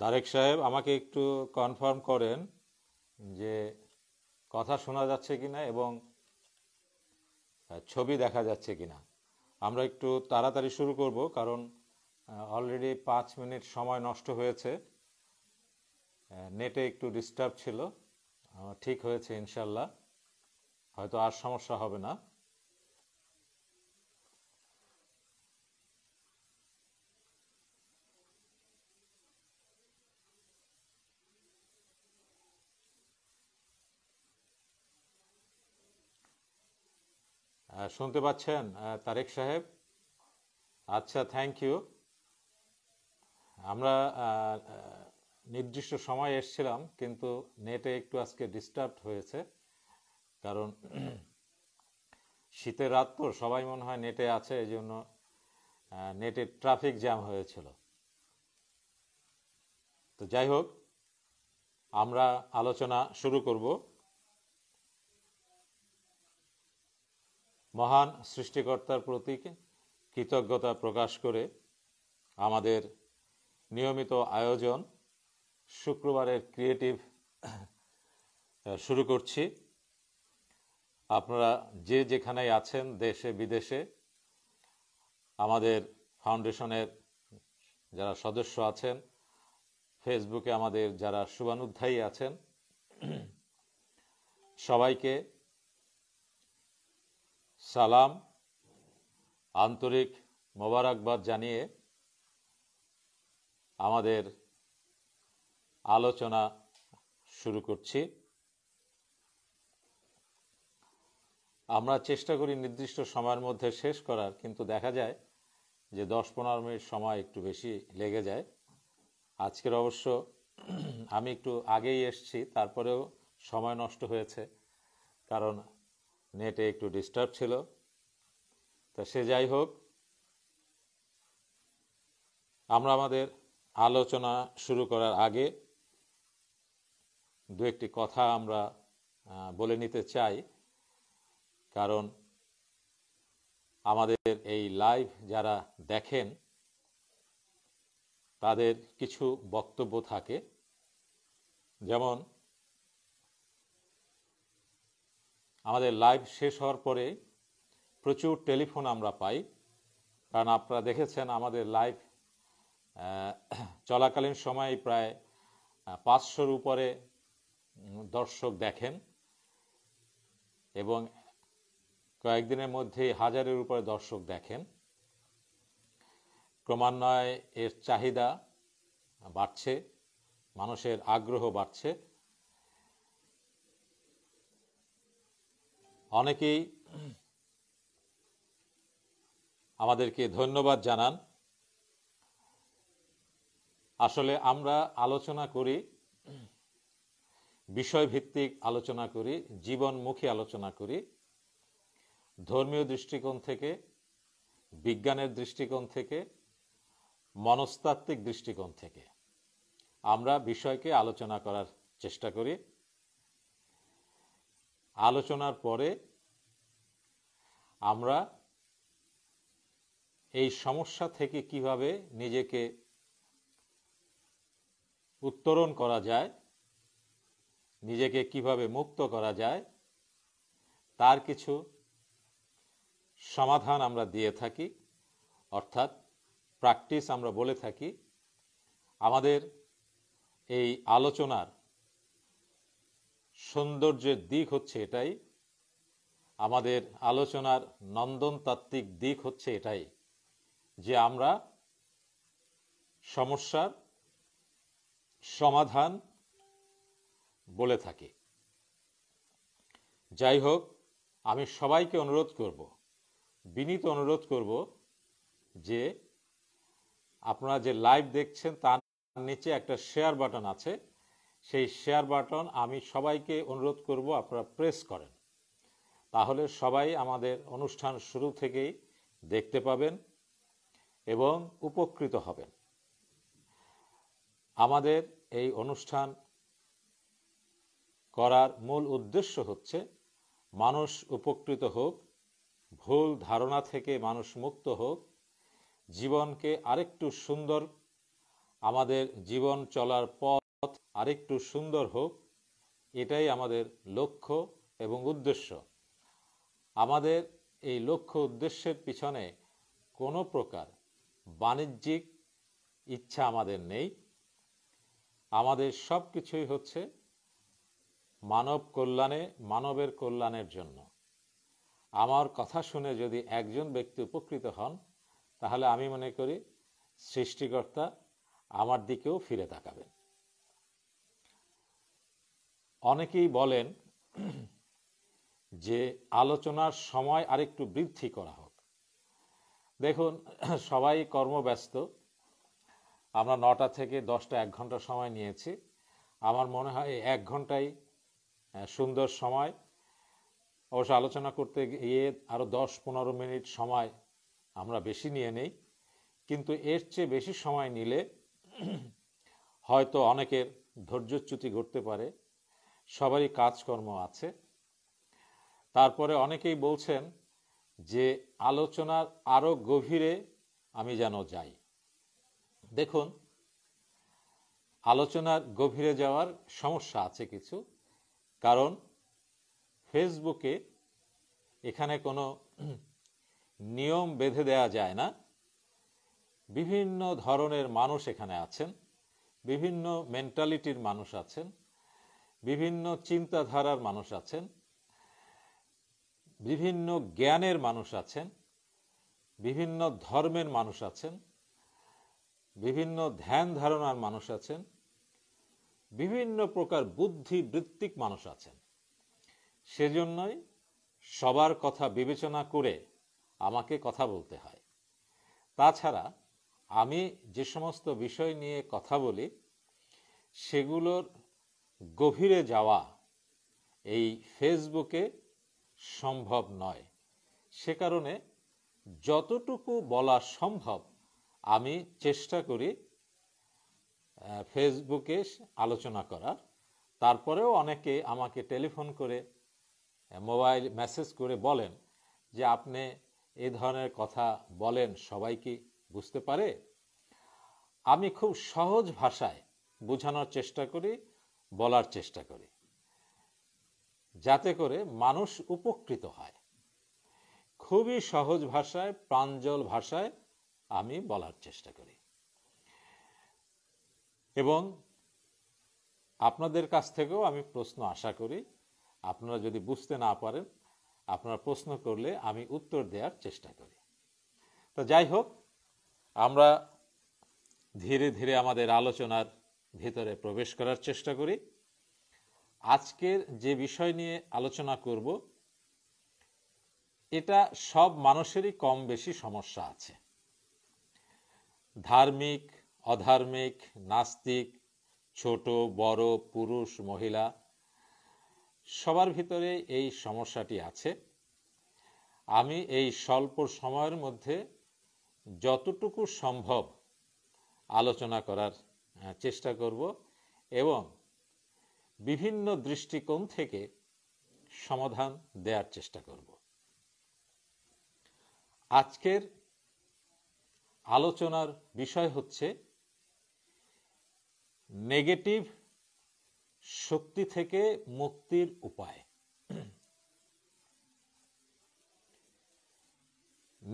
তারেক সাহেব আমাকে একটু কনফার্ম করেন যে কথা শোনা যাচ্ছে কিনা এবং ছবি দেখা যাচ্ছে কিনা আমরা একটু তাড়াতাড়ি শুরু করব কারণ অলরেডি পাঁচ মিনিট সময় নষ্ট হয়েছে নেটে একটু ডিস্টার্ব ছিল ঠিক হয়েছে ইনশাল্লাহ হয়তো আর সমস্যা হবে না শুনতে পাচ্ছেন তারেক সাহেব আচ্ছা থ্যাংক ইউ আমরা নির্দিষ্ট সময় এসছিলাম কিন্তু নেটে একটু আজকে ডিস্টার্ব হয়েছে কারণ শীতের রাত তো সবাই মনে হয় নেটে আছে এই জন্য নেটের ট্রাফিক জ্যাম হয়েছিল তো যাই হোক আমরা আলোচনা শুরু করব মহান সৃষ্টিকর্তার প্রতি কৃতজ্ঞতা প্রকাশ করে আমাদের নিয়মিত আয়োজন শুক্রবারের ক্রিয়েটিভ শুরু করছি আপনারা যে যেখানেই আছেন দেশে বিদেশে আমাদের ফাউন্ডেশনের যারা সদস্য আছেন ফেসবুকে আমাদের যারা শুভানুধ্যায়ী আছেন সবাইকে সালাম আন্তরিক মোবারকবাদ জানিয়ে আমাদের আলোচনা শুরু করছি আমরা চেষ্টা করি নির্দিষ্ট সময়ের মধ্যে শেষ করার কিন্তু দেখা যায় যে দশ পনেরো মিনিট সময় একটু বেশি লেগে যায় আজকের অবশ্য আমি একটু আগেই এসছি তারপরেও সময় নষ্ট হয়েছে কারণ নেটে একটু ডিস্টার্ব ছিল তা সে যাই হোক আমরা আমাদের আলোচনা শুরু করার আগে দু একটি কথা আমরা বলে নিতে চাই কারণ আমাদের এই লাইভ যারা দেখেন তাদের কিছু বক্তব্য থাকে যেমন আমাদের লাইভ শেষ হওয়ার পরে প্রচুর টেলিফোন আমরা পাই কারণ আপনারা দেখেছেন আমাদের লাইভ চলাকালীন সময়ে প্রায় পাঁচশোর উপরে দর্শক দেখেন এবং কয়েকদিনের মধ্যে হাজারের উপরে দর্শক দেখেন ক্রমান্বয়ে এর চাহিদা বাড়ছে মানুষের আগ্রহ বাড়ছে অনেকেই আমাদেরকে ধন্যবাদ জানান আসলে আমরা আলোচনা করি বিষয়ভিত্তিক আলোচনা করি জীবনমুখী আলোচনা করি ধর্মীয় দৃষ্টিকোণ থেকে বিজ্ঞানের দৃষ্টিকোণ থেকে মনস্তাত্ত্বিক দৃষ্টিকোণ থেকে আমরা বিষয়কে আলোচনা করার চেষ্টা করি আলোচনার পরে আমরা এই সমস্যা থেকে কিভাবে নিজেকে উত্তরণ করা যায় নিজেকে কিভাবে মুক্ত করা যায় তার কিছু সমাধান আমরা দিয়ে থাকি অর্থাৎ প্র্যাকটিস আমরা বলে থাকি আমাদের এই আলোচনার সৌন্দর্যের দিক হচ্ছে এটাই আমাদের আলোচনার নন্দনতাত্ত্বিক দিক হচ্ছে এটাই যে আমরা সমস্যার সমাধান বলে থাকি যাই হোক আমি সবাইকে অনুরোধ করব বিনীত অনুরোধ করব যে আপনারা যে লাইভ দেখছেন তার নিচে একটা শেয়ার বাটন আছে সেই শেয়ার বাটন আমি সবাইকে অনুরোধ করব আপনারা প্রেস করেন তাহলে সবাই আমাদের অনুষ্ঠান শুরু থেকেই দেখতে পাবেন এবং উপকৃত হবেন আমাদের এই অনুষ্ঠান করার মূল উদ্দেশ্য হচ্ছে মানুষ উপকৃত হোক ভুল ধারণা থেকে মানুষ মুক্ত হোক জীবনকে আরেকটু সুন্দর আমাদের জীবন চলার পথ আরেকটু সুন্দর হোক এটাই আমাদের লক্ষ্য এবং উদ্দেশ্য আমাদের এই লক্ষ্য উদ্দেশ্যের পিছনে কোনো প্রকার বাণিজ্যিক ইচ্ছা আমাদের নেই আমাদের সব কিছুই হচ্ছে মানব কল্যাণে মানবের কল্যাণের জন্য আমার কথা শুনে যদি একজন ব্যক্তি উপকৃত হন তাহলে আমি মনে করি সৃষ্টিকর্তা আমার দিকেও ফিরে তাকাবেন অনেকেই বলেন যে আলোচনার সময় আরেকটু বৃদ্ধি করা হোক দেখুন সবাই কর্মব্যস্ত আমরা নটা থেকে দশটা এক ঘন্টা সময় নিয়েছি আমার মনে হয় এক ঘন্টাই সুন্দর সময় অবশ্য আলোচনা করতে গিয়ে আরও দশ পনেরো মিনিট সময় আমরা বেশি নিয়ে নেই কিন্তু এর চেয়ে বেশি সময় নিলে হয়তো অনেকের ধৈর্যচ্যুতি ঘটতে পারে সবারই কাজকর্ম আছে তারপরে অনেকেই বলছেন যে আলোচনার আরও গভীরে আমি যেন যাই দেখুন আলোচনার গভীরে যাওয়ার সমস্যা আছে কিছু কারণ ফেসবুকে এখানে কোনো নিয়ম বেঁধে দেয়া যায় না বিভিন্ন ধরনের মানুষ এখানে আছেন বিভিন্ন মেন্টালিটির মানুষ আছেন বিভিন্ন চিন্তাধারার মানুষ আছেন বিভিন্ন জ্ঞানের মানুষ আছেন বিভিন্ন ধর্মের মানুষ আছেন বিভিন্ন ধ্যান ধারণার মানুষ আছেন বিভিন্ন প্রকার বুদ্ধিবৃত্তিক মানুষ আছেন সেজন্যই সবার কথা বিবেচনা করে আমাকে কথা বলতে হয় তাছাড়া আমি যে সমস্ত বিষয় নিয়ে কথা বলি সেগুলোর গভীরে যাওয়া এই ফেসবুকে সম্ভব নয় সে কারণে যতটুকু বলা সম্ভব আমি চেষ্টা করি ফেসবুকে আলোচনা করার তারপরেও অনেকে আমাকে টেলিফোন করে মোবাইল মেসেজ করে বলেন যে আপনি এ ধরনের কথা বলেন সবাই কি বুঝতে পারে আমি খুব সহজ ভাষায় বোঝানোর চেষ্টা করি বলার চেষ্টা করি যাতে করে মানুষ উপকৃত হয় খুবই সহজ ভাষায় প্রাঞ্জল ভাষায় আমি বলার চেষ্টা করি এবং আপনাদের কাছ থেকেও আমি প্রশ্ন আশা করি আপনারা যদি বুঝতে না পারেন আপনারা প্রশ্ন করলে আমি উত্তর দেওয়ার চেষ্টা করি তো যাই হোক আমরা ধীরে ধীরে আমাদের আলোচনার ভেতরে প্রবেশ করার চেষ্টা করি আজকের যে বিষয় নিয়ে আলোচনা করব এটা সব মানুষেরই কম বেশি সমস্যা আছে ধার্মিক অধার্মিক নাস্তিক ছোট বড় পুরুষ মহিলা সবার ভিতরে এই সমস্যাটি আছে আমি এই স্বল্প সময়ের মধ্যে যতটুকু সম্ভব আলোচনা করার হ্যাঁ, চেষ্টা করব এবং বিভিন্ন দৃষ্টিকোণ থেকে সমাধান দেওয়ার চেষ্টা করব আজকের আলোচনার বিষয় হচ্ছে নেগেটিভ শক্তি থেকে মুক্তির উপায়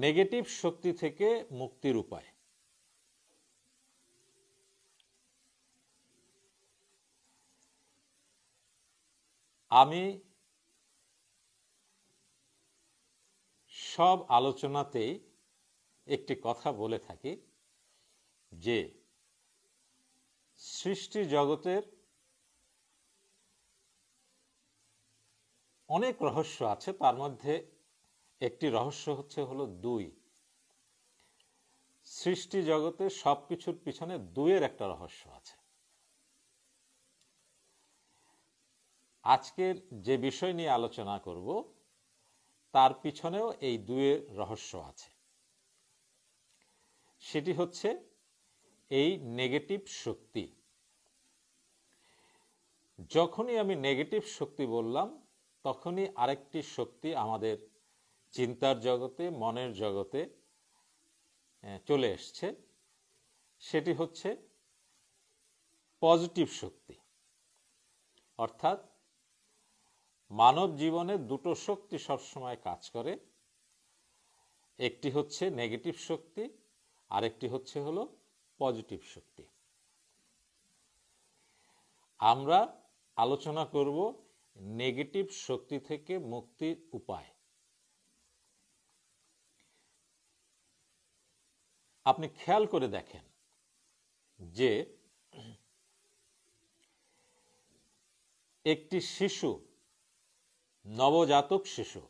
নেগেটিভ শক্তি থেকে মুক্তির উপায় আমি সব আলোচনাতেই একটি কথা বলে থাকি যে সৃষ্টি জগতের অনেক রহস্য আছে তার মধ্যে একটি রহস্য হচ্ছে হলো দুই সৃষ্টি জগতে সব কিছুর পিছনে দুইয়ের একটা রহস্য আছে আজকের যে বিষয় নিয়ে আলোচনা করব তার পিছনেও এই দুয়ের রহস্য আছে সেটি হচ্ছে এই নেগেটিভ শক্তি যখনই আমি নেগেটিভ শক্তি বললাম তখনই আরেকটি শক্তি আমাদের চিন্তার জগতে মনের জগতে চলে এসছে সেটি হচ্ছে পজিটিভ শক্তি অর্থাৎ মানব জীবনে দুটো শক্তি সবসময় কাজ করে একটি হচ্ছে নেগেটিভ শক্তি আরেকটি হচ্ছে হলো পজিটিভ শক্তি আমরা আলোচনা করব নেগেটিভ শক্তি থেকে মুক্তির উপায় আপনি খেয়াল করে দেখেন যে একটি শিশু নবজাতক শিশু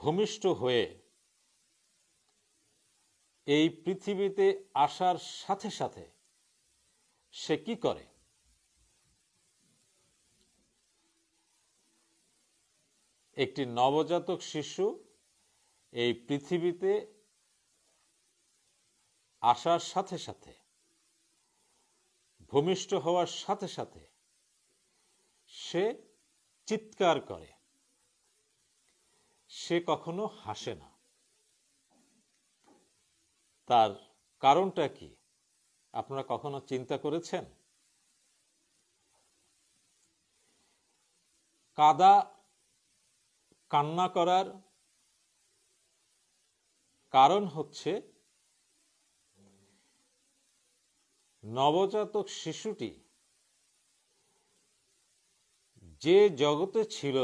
ভূমিষ্ঠ হয়ে এই পৃথিবীতে আসার সাথে সাথে সে কি করে একটি নবজাতক শিশু এই পৃথিবীতে আসার সাথে সাথে ভূমিষ্ঠ হওয়ার সাথে সাথে সে চিৎকার করে সে কখনো হাসে না তার কারণটা কি আপনারা কখনো চিন্তা করেছেন কাদা কান্না করার কারণ হচ্ছে নবজাতক শিশুটি যে জগতে ছিল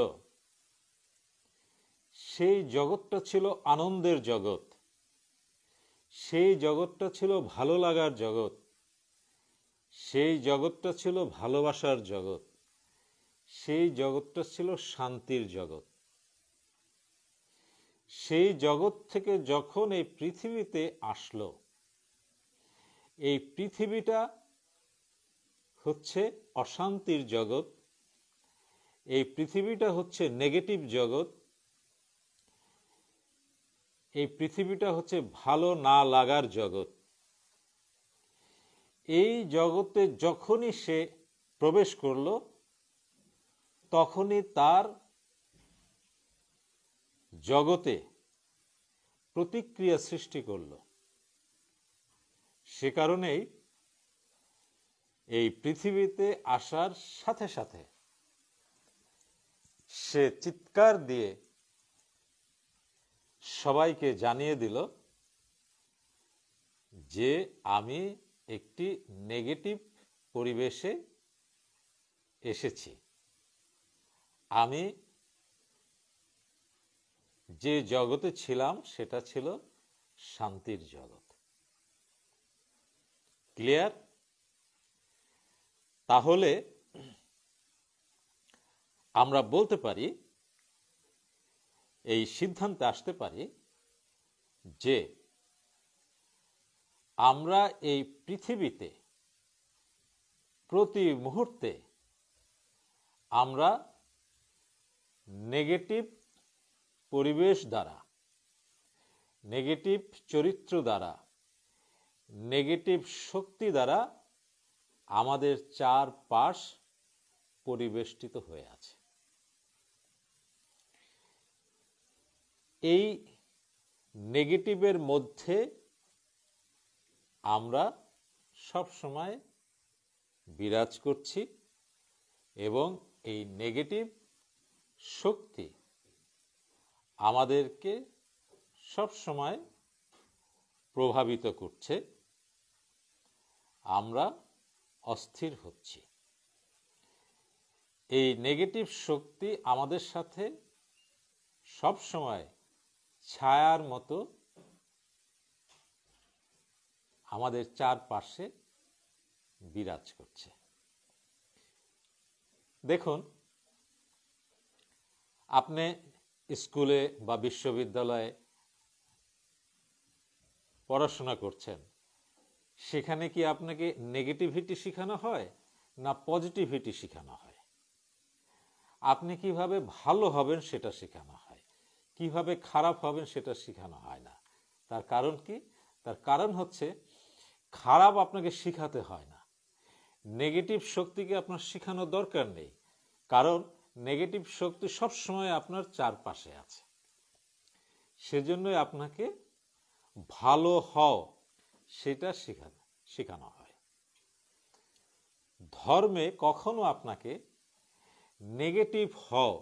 সেই জগৎটা ছিল আনন্দের জগৎ সেই জগৎটা ছিল ভালো লাগার জগৎ সেই জগৎটা ছিল ভালোবাসার জগৎ সেই জগৎটা ছিল শান্তির জগৎ সেই জগৎ থেকে যখন এই পৃথিবীতে আসলো এই পৃথিবীটা হচ্ছে অশান্তির জগৎ এই পৃথিবীটা হচ্ছে নেগেটিভ জগৎ এই পৃথিবীটা হচ্ছে ভালো না লাগার জগৎ এই জগতে যখনই সে প্রবেশ করল তখনই তার জগতে প্রতিক্রিয়া সৃষ্টি করল সে কারণেই এই পৃথিবীতে আসার সাথে সাথে সে চিৎকার দিয়ে সবাইকে জানিয়ে দিল যে আমি একটি নেগেটিভ পরিবেশে এসেছি আমি যে জগতে ছিলাম সেটা ছিল শান্তির জগৎ ক্লিয়ার তাহলে আমরা বলতে পারি এই সিদ্ধান্তে আসতে পারি যে আমরা এই পৃথিবীতে প্রতি মুহূর্তে আমরা নেগেটিভ পরিবেশ দ্বারা নেগেটিভ চরিত্র দ্বারা নেগেটিভ শক্তি দ্বারা আমাদের চারপাশ পরিবেষ্টিত হয়ে আছে এই নেগেটিভের মধ্যে আমরা সব সময় বিরাজ করছি এবং এই নেগেটিভ শক্তি আমাদেরকে সব সময় প্রভাবিত করছে আমরা অস্থির হচ্ছি এই নেগেটিভ শক্তি আমাদের সাথে সব সময় ছায়ার মতো আমাদের চারপাশে বিরাজ করছে দেখুন আপনি স্কুলে বা বিশ্ববিদ্যালয়ে পড়াশোনা করছেন সেখানে কি আপনাকে নেগেটিভিটি শেখানো হয় না পজিটিভিটি শেখানো হয় আপনি কিভাবে ভালো হবেন সেটা শেখানো হয় কিভাবে খারাপ হবেন সেটা শেখানো হয় না তার কারণ কি তার কারণ হচ্ছে খারাপ আপনাকে শিখাতে হয় না নেগেটিভ শক্তিকে আপনার শেখানো দরকার নেই কারণ নেগেটিভ শক্তি সবসময় আপনার চারপাশে আছে সেজন্যই আপনাকে ভালো হও সেটা শেখানো শেখানো হয় ধর্মে কখনো আপনাকে নেগেটিভ হও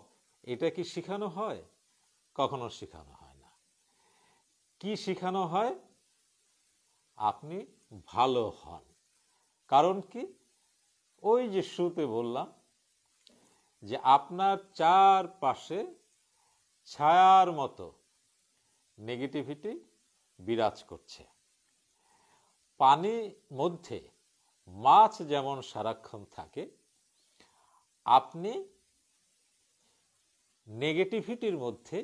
এটা কি শেখানো হয় কখনো শেখানো হয় না কি শেখানো হয় আপনি ভালো হন কারণ কি ওই যে শুতে বললাম যে আপনার চারপাশে ছায়ার মতো নেগেটিভিটি বিরাজ করছে পানি মধ্যে মাছ যেমন সারাক্ষণ থাকে আপনি নেগেটিভিটির মধ্যে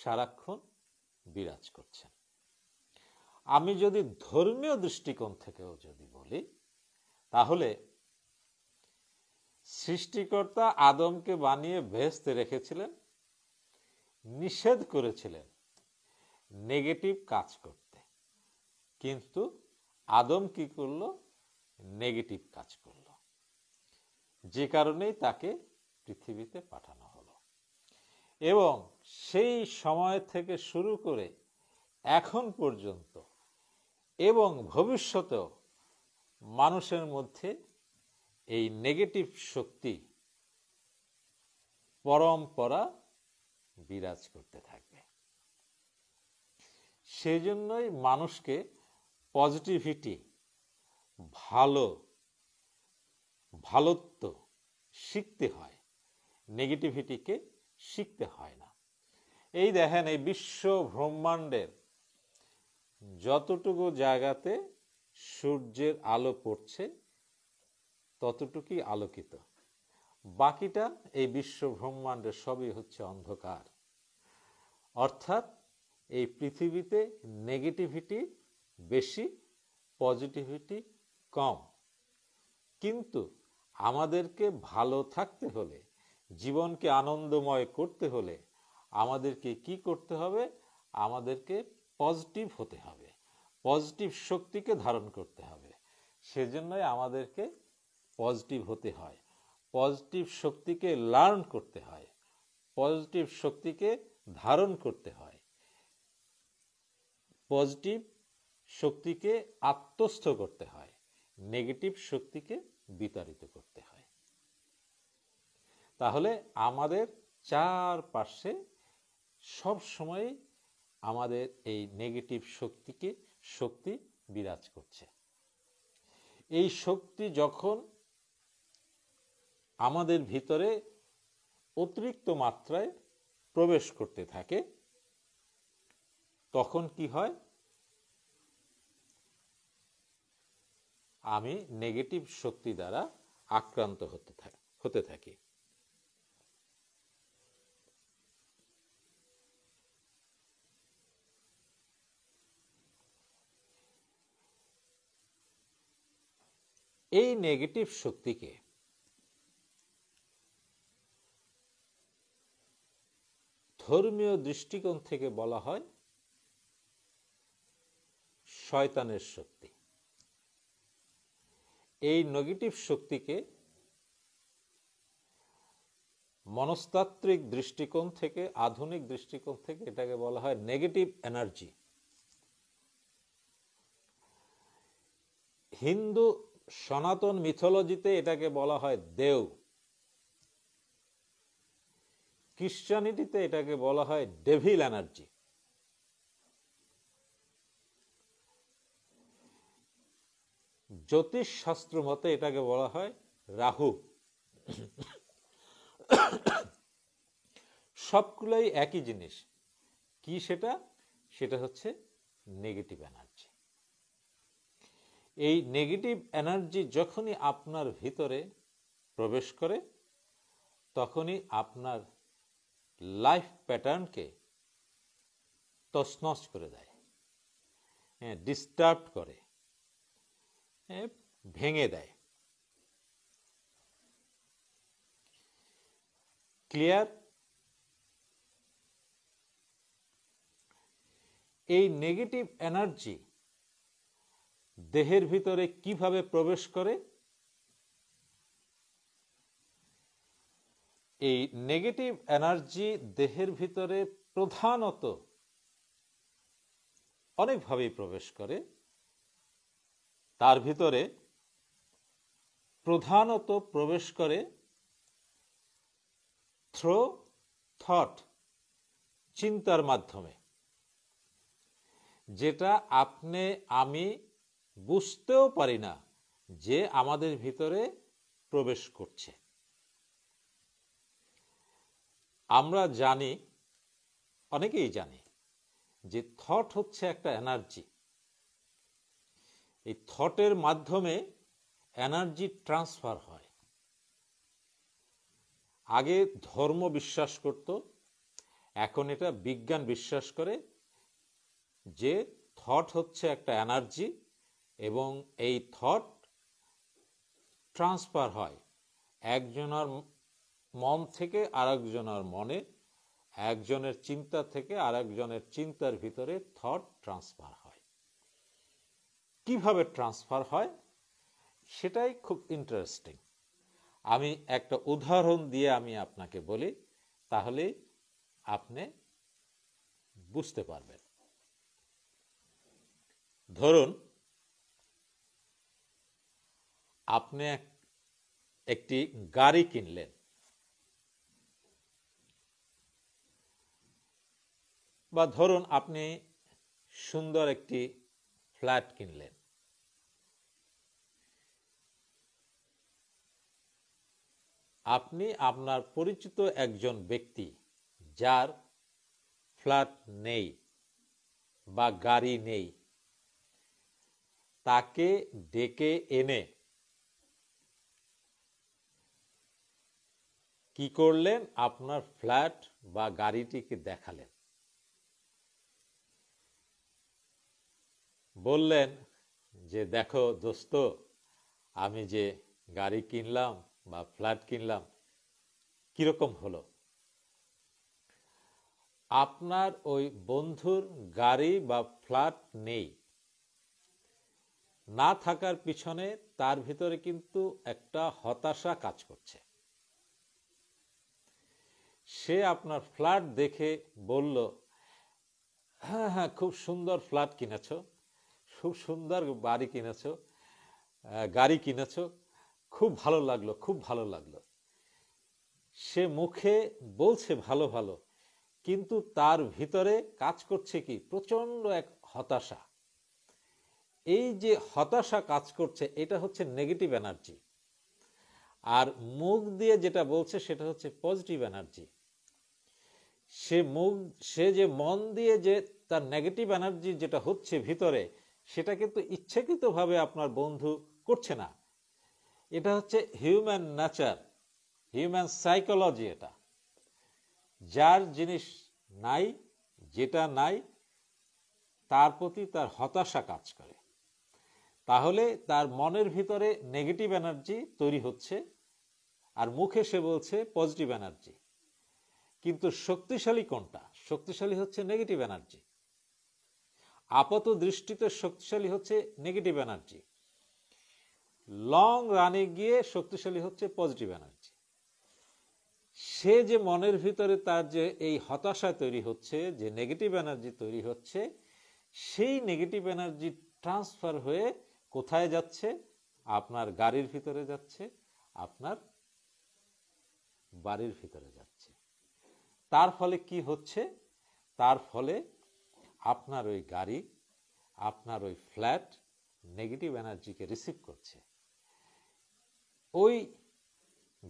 সারাক্ষণ বিরাজ করছেন আমি যদি ধর্মীয় দৃষ্টিকোণ থেকেও যদি বলি তাহলে সৃষ্টিকর্তা আদমকে বানিয়ে ভেস্তে রেখেছিলেন নিষেধ করেছিলেন নেগেটিভ কাজ করতে কিন্তু আদম কি করল নেগেটিভ কাজ করল যে কারণেই তাকে পৃথিবীতে পাঠানো হলো এবং সেই সময় থেকে শুরু করে এখন পর্যন্ত এবং ভবিষ্যতেও মানুষের মধ্যে এই নেগেটিভ শক্তি পরম্পরা বিরাজ করতে থাকবে সেই জন্যই মানুষকে পজিটিভিটি ভালো ভালোত্ব শিখতে হয় নেগেটিভিটিকে শিখতে হয় না এই দেখেন এই বিশ্ব ব্রহ্মাণ্ডের যতটুকু জায়গাতে সূর্যের আলো পড়ছে ততটুকুই আলোকিত বাকিটা এই বিশ্ব ব্রহ্মাণ্ডের সবই হচ্ছে অন্ধকার অর্থাৎ এই পৃথিবীতে নেগেটিভিটি বেশি পজিটিভিটি কম কিন্তু আমাদেরকে ভালো থাকতে হলে জীবনকে আনন্দময় করতে হলে আমাদেরকে কি করতে হবে আমাদেরকে পজিটিভ হতে হবে পজিটিভ শক্তিকে ধারণ করতে হবে সেজন্যই আমাদেরকে পজিটিভ হতে হয় পজিটিভ শক্তিকে লার্ন করতে হয় পজিটিভ শক্তিকে ধারণ করতে হয় পজিটিভ শক্তিকে আত্মস্থ করতে হয় নেগেটিভ শক্তিকে বিতাড়িত করতে হয় তাহলে আমাদের চারপাশে সব সময় আমাদের এই নেগেটিভ শক্তিকে শক্তি বিরাজ করছে এই শক্তি যখন আমাদের ভিতরে অতিরিক্ত মাত্রায় প্রবেশ করতে থাকে তখন কি হয় আমি নেগেটিভ শক্তি দ্বারা আক্রান্ত হতে থাকি হতে থাকি এই নেগেটিভ শক্তিকে ধর্মীয় দৃষ্টিকোণ থেকে বলা হয় শয়তানের শক্তি এই নেগেটিভ শক্তিকে মনস্তাত্ত্বিক দৃষ্টিকোণ থেকে আধুনিক দৃষ্টিকোণ থেকে এটাকে বলা হয় নেগেটিভ এনার্জি হিন্দু সনাতন মিথোলজিতে এটাকে বলা হয় দেও ক্রিশ্চানিটিতে এটাকে বলা হয় ডেভিল এনার্জি জ্যোতিষ শাস্ত্র মতে এটাকে বলা হয় রাহু সবগুলোই একই জিনিস কি সেটা সেটা হচ্ছে নেগেটিভ এনার্জি এই নেগেটিভ এনার্জি যখনই আপনার ভিতরে প্রবেশ করে তখনই আপনার লাইফ প্যাটার্নকে তছনছ করে দেয় হ্যাঁ ডিস্টার্ব করে হ্যাঁ, ভেঙে দেয় ক্লিয়ার এই নেগেটিভ এনার্জি দেহের ভিতরে কিভাবে প্রবেশ করে এই নেগেটিভ এনার্জি দেহের ভিতরে প্রধানত অনেকভাবেই প্রবেশ করে তার ভিতরে প্রধানত প্রবেশ করে থ্রো থট চিন্তার মাধ্যমে যেটা আপনি আমি বুঝতেও পারি না যে আমাদের ভিতরে প্রবেশ করছে আমরা জানি অনেকেই জানি যে থট হচ্ছে একটা এনার্জি এই থটের মাধ্যমে এনার্জি ট্রান্সফার হয় আগে ধর্ম বিশ্বাস করত এখন এটা বিজ্ঞান বিশ্বাস করে যে থট হচ্ছে একটা এনার্জি এবং এই থট ট্রান্সফার হয় একজনের মন থেকে আরেকজনের মনে একজনের চিন্তা থেকে আরেকজনের চিন্তার ভিতরে থট ট্রান্সফার হয় কিভাবে ট্রান্সফার হয় সেটাই খুব ইন্টারেস্টিং আমি একটা উদাহরণ দিয়ে আমি আপনাকে বলি তাহলে আপনি বুঝতে পারবেন ধরুন আপনি একটি গাড়ি কিনলেন বা ধরুন আপনি সুন্দর একটি ফ্ল্যাট কিনলেন আপনি আপনার পরিচিত একজন ব্যক্তি যার ফ্ল্যাট নেই বা গাড়ি নেই তাকে ডেকে এনে কি করলেন আপনার ফ্ল্যাট বা গাড়িটিকে দেখালেন বললেন যে দেখো দোস্ত আমি যে গাড়ি কিনলাম বা ফ্ল্যাট কিনলাম কীরকম হলো আপনার ওই বন্ধুর গাড়ি বা ফ্ল্যাট নেই না থাকার পিছনে তার ভিতরে কিন্তু একটা হতাশা কাজ করছে সে আপনার ফ্ল্যাট দেখে বলল হ্যাঁ হ্যাঁ খুব সুন্দর ফ্ল্যাট কিনেছ খুব সুন্দর বাড়ি কিনেছ গাড়ি কিনেছ খুব ভালো লাগলো খুব ভালো লাগলো সে মুখে বলছে ভালো ভালো কিন্তু তার ভিতরে কাজ করছে কি প্রচণ্ড এক হতাশা এই যে হতাশা কাজ করছে এটা হচ্ছে নেগেটিভ এনার্জি আর মুখ দিয়ে যেটা বলছে সেটা হচ্ছে পজিটিভ এনার্জি সে মুখ সে যে মন দিয়ে যে তার নেগেটিভ এনার্জি যেটা হচ্ছে ভিতরে সেটা কিন্তু ইচ্ছাকৃতভাবে আপনার বন্ধু করছে না এটা হচ্ছে হিউম্যান নেচার হিউম্যান সাইকোলজি এটা যার জিনিস নাই যেটা নাই তার প্রতি তার হতাশা কাজ করে তাহলে তার মনের ভিতরে নেগেটিভ এনার্জি তৈরি হচ্ছে আর মুখে সে বলছে পজিটিভ এনার্জি কিন্তু শক্তিশালী কোনটা শক্তিশালী হচ্ছে নেগেটিভ এনার্জি আপাত দৃষ্টিতে শক্তিশালী হচ্ছে নেগেটিভ এনার্জি লং রানে গিয়ে শক্তিশালী হচ্ছে পজিটিভ এনার্জি সে যে মনের ভিতরে তার যে এই হতাশা তৈরি হচ্ছে যে নেগেটিভ এনার্জি তৈরি হচ্ছে সেই নেগেটিভ এনার্জি ট্রান্সফার হয়ে কোথায় যাচ্ছে আপনার গাড়ির ভিতরে যাচ্ছে আপনার বাড়ির ভিতরে যাচ্ছে তার ফলে কি হচ্ছে তার ফলে আপনার ওই গাড়ি আপনার ওই ফ্ল্যাট নেগেটিভ এনার্জিকে রিসিভ করছে ওই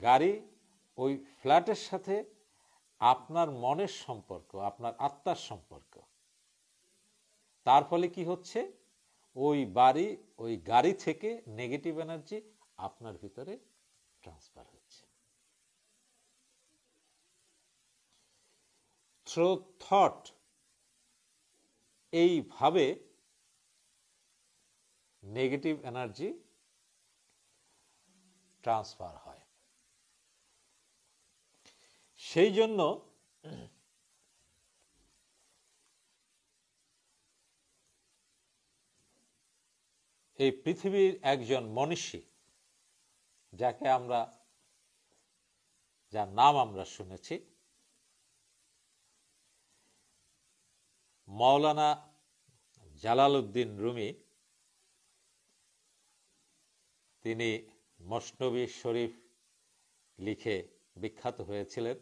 গাড়ি ওই ফ্ল্যাটের সাথে আপনার মনের সম্পর্ক আপনার আত্মার সম্পর্ক তার ফলে কি হচ্ছে ওই বাড়ি ওই গাড়ি থেকে নেগেটিভ এনার্জি আপনার ভিতরে ট্রান্সফার হচ্ছে থ্রো থট এইভাবে নেগেটিভ এনার্জি ট্রান্সফার হয় সেই জন্য এই পৃথিবীর একজন মনীষী যাকে আমরা যার নাম আমরা শুনেছি মাওলানা জালাল উদ্দিন রুমি তিনি মসনবী শরীফ লিখে বিখ্যাত হয়েছিলেন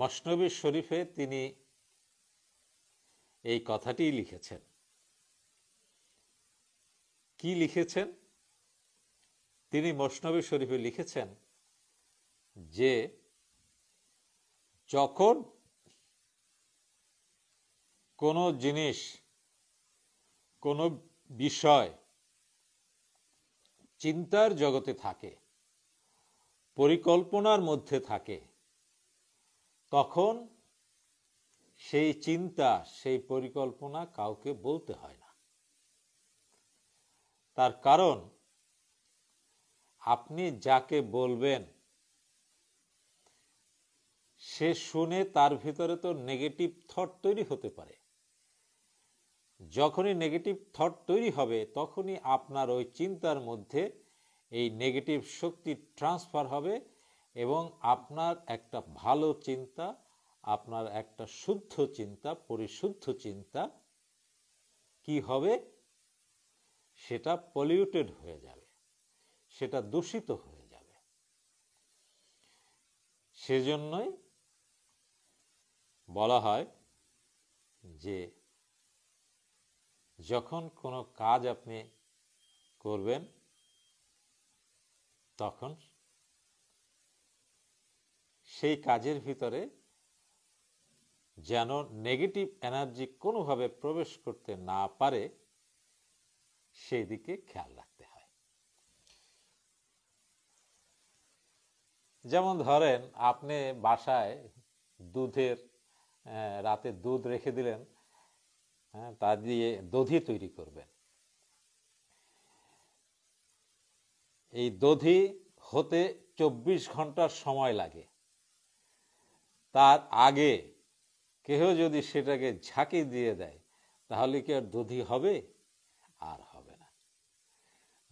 মসনবী শরীফে তিনি এই কথাটি লিখেছেন কি লিখেছেন তিনি মসনবী শরীফে লিখেছেন যে যখন কোনো জিনিস কোনো বিষয় চিন্তার জগতে থাকে পরিকল্পনার মধ্যে থাকে তখন সেই চিন্তা সেই পরিকল্পনা কাউকে বলতে হয় না তার কারণ আপনি যাকে বলবেন সে শুনে তার ভিতরে তো নেগেটিভ থট তৈরি হতে পারে যখনই নেগেটিভ থট তৈরি হবে তখনই আপনার ওই চিন্তার মধ্যে এই নেগেটিভ শক্তি ট্রান্সফার হবে এবং আপনার একটা ভালো চিন্তা আপনার একটা শুদ্ধ চিন্তা পরিশুদ্ধ চিন্তা কি হবে সেটা পলিউটেড হয়ে যাবে সেটা দূষিত হয়ে যাবে সেজন্যই বলা হয় যে যখন কোনো কাজ আপনি করবেন তখন সেই কাজের ভিতরে যেন নেগেটিভ এনার্জি কোনোভাবে প্রবেশ করতে না পারে সেই দিকে খেয়াল রাখতে হয় যেমন ধরেন আপনি বাসায় দুধের হ্যাঁ, রাতে দুধ রেখে দিলেন হ্যাঁ তা দিয়ে দধি তৈরি করবেন এই দধি হতে চব্বিশ ঘন্টার সময় লাগে তার আগে কেহ যদি সেটাকে ঝাঁকি দিয়ে দেয় তাহলে কি আর দধি হবে আর হবে না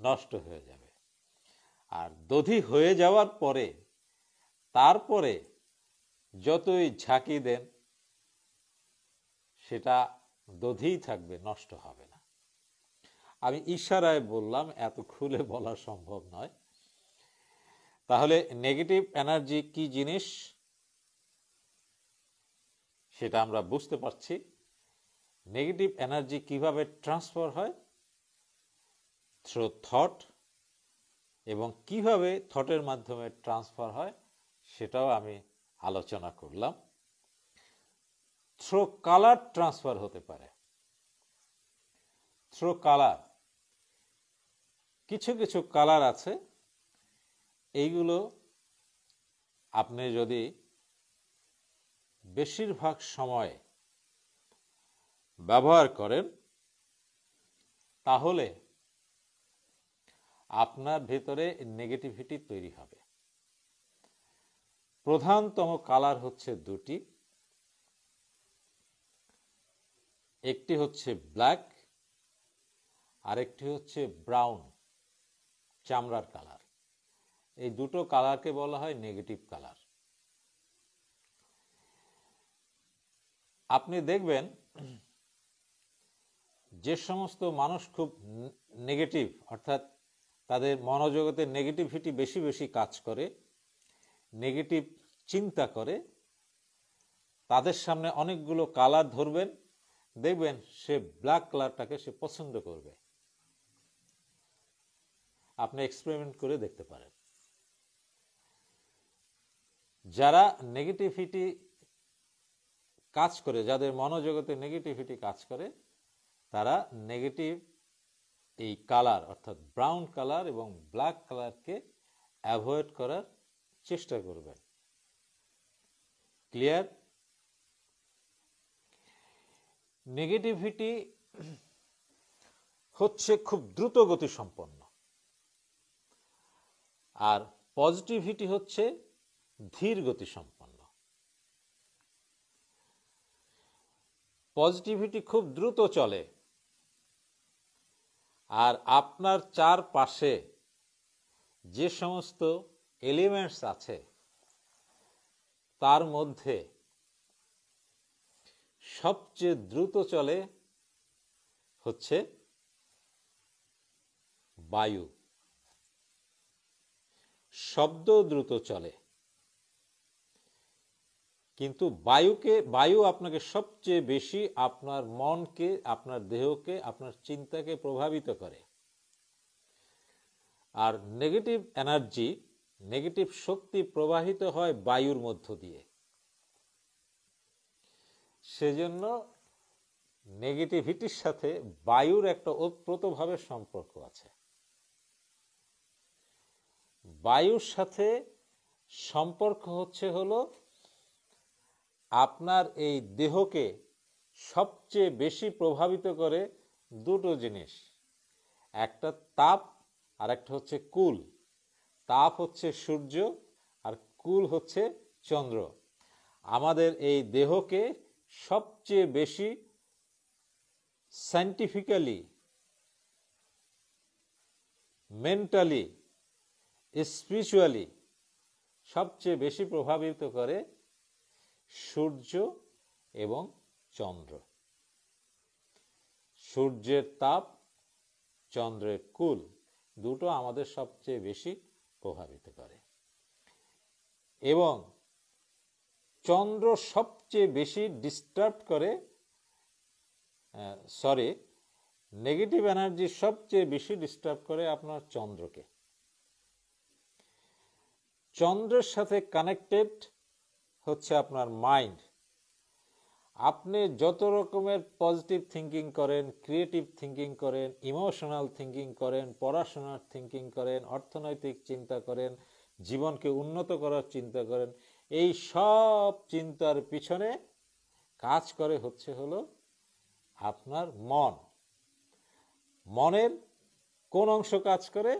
নষ্ট হয়ে যাবে আর দধি হয়ে যাওয়ার পরে তারপরে যতই ঝাঁকি দেন সেটা দধিই থাকবে নষ্ট হবে না আমি ইশারায় বললাম এত খুলে বলা সম্ভব নয় তাহলে নেগেটিভ এনার্জি কি জিনিস সেটা আমরা বুঝতে পারছি নেগেটিভ এনার্জি কিভাবে ট্রান্সফার হয় থ্রু থট এবং কিভাবে থটের মাধ্যমে ট্রান্সফার হয় সেটাও আমি আলোচনা করলাম থ্রো কালার ট্রান্সফার হতে পারে থ্রো কালার কিছু কিছু কালার আছে এইগুলো আপনি যদি বেশিরভাগ সময় ব্যবহার করেন তাহলে আপনার ভেতরে নেগেটিভিটি তৈরি হবে প্রধানতম কালার হচ্ছে দুটি একটি হচ্ছে ব্ল্যাক আরেকটি হচ্ছে ব্রাউন চামড়ার কালার এই দুটো কালারকে বলা হয় নেগেটিভ কালার আপনি দেখবেন যে সমস্ত মানুষ খুব নেগেটিভ অর্থাৎ তাদের মনোজগতে নেগেটিভিটি বেশি বেশি কাজ করে নেগেটিভ চিন্তা করে তাদের সামনে অনেকগুলো কালার ধরবেন দেখবেন সে ব্ল্যাক কালারটাকে সে পছন্দ করবে আপনি এক্সপেরিমেন্ট করে দেখতে পারেন যারা নেগেটিভিটি কাজ করে যাদের মনোজগতে নেগেটিভিটি কাজ করে তারা নেগেটিভ এই কালার অর্থাৎ ব্রাউন কালার এবং ব্ল্যাক কালারকে অ্যাভয়েড করার চেষ্টা করবেন ক্লিয়ার নেগেটিভিটি হচ্ছে খুব দ্রুত গতি সম্পন্ন আর পজিটিভিটি হচ্ছে ধীর গতি সম্পন্ন পজিটিভিটি খুব দ্রুত চলে আর আপনার চারপাশে যে সমস্ত এলিমেন্টস আছে তার মধ্যে সবচেয়ে দ্রুত চলে হচ্ছে বায়ু শব্দ দ্রুত চলে কিন্তু বায়ুকে বায়ু আপনাকে সবচেয়ে বেশি আপনার মনকে আপনার দেহকে আপনার চিন্তাকে প্রভাবিত করে আর নেগেটিভ এনার্জি নেগেটিভ শক্তি প্রবাহিত হয় বায়ুর মধ্য দিয়ে সেজন্য নেগেটিভিটির সাথে বায়ুর একটা ওতপ্রোতভাবে সম্পর্ক আছে বায়ুর সাথে সম্পর্ক হচ্ছে হলো আপনার এই দেহকে সবচেয়ে বেশি প্রভাবিত করে দুটো জিনিস একটা তাপ আর একটা হচ্ছে কুল তাপ হচ্ছে সূর্য আর কুল হচ্ছে চন্দ্র আমাদের এই দেহকে সবচেয়ে বেশি সাইন্টিফিক্যালি মেন্টালি স্পিরিচুয়ালি সবচেয়ে বেশি প্রভাবিত করে সূর্য এবং চন্দ্র সূর্যের তাপ চন্দ্রের কুল দুটো আমাদের সবচেয়ে বেশি প্রভাবিত করে এবং চন্দ্র সব সবচেয়ে বেশি ডিস্টার্ব করে সরি নেগেটিভ এনার্জি সবচেয়ে বেশি ডিস্টার্ব করে আপনার চন্দ্রকে চন্দ্রের সাথে কানেক্টেড হচ্ছে আপনার মাইন্ড আপনি যত রকমের পজিটিভ থিঙ্কিং করেন ক্রিয়েটিভ থিঙ্কিং করেন ইমোশনাল থিঙ্কিং করেন পড়াশোনার থিঙ্কিং করেন অর্থনৈতিক চিন্তা করেন জীবনকে উন্নত করার চিন্তা করেন এই সব চিন্তার পিছনে কাজ করে হচ্ছে হলো আপনার মন মনের কোন অংশ কাজ করে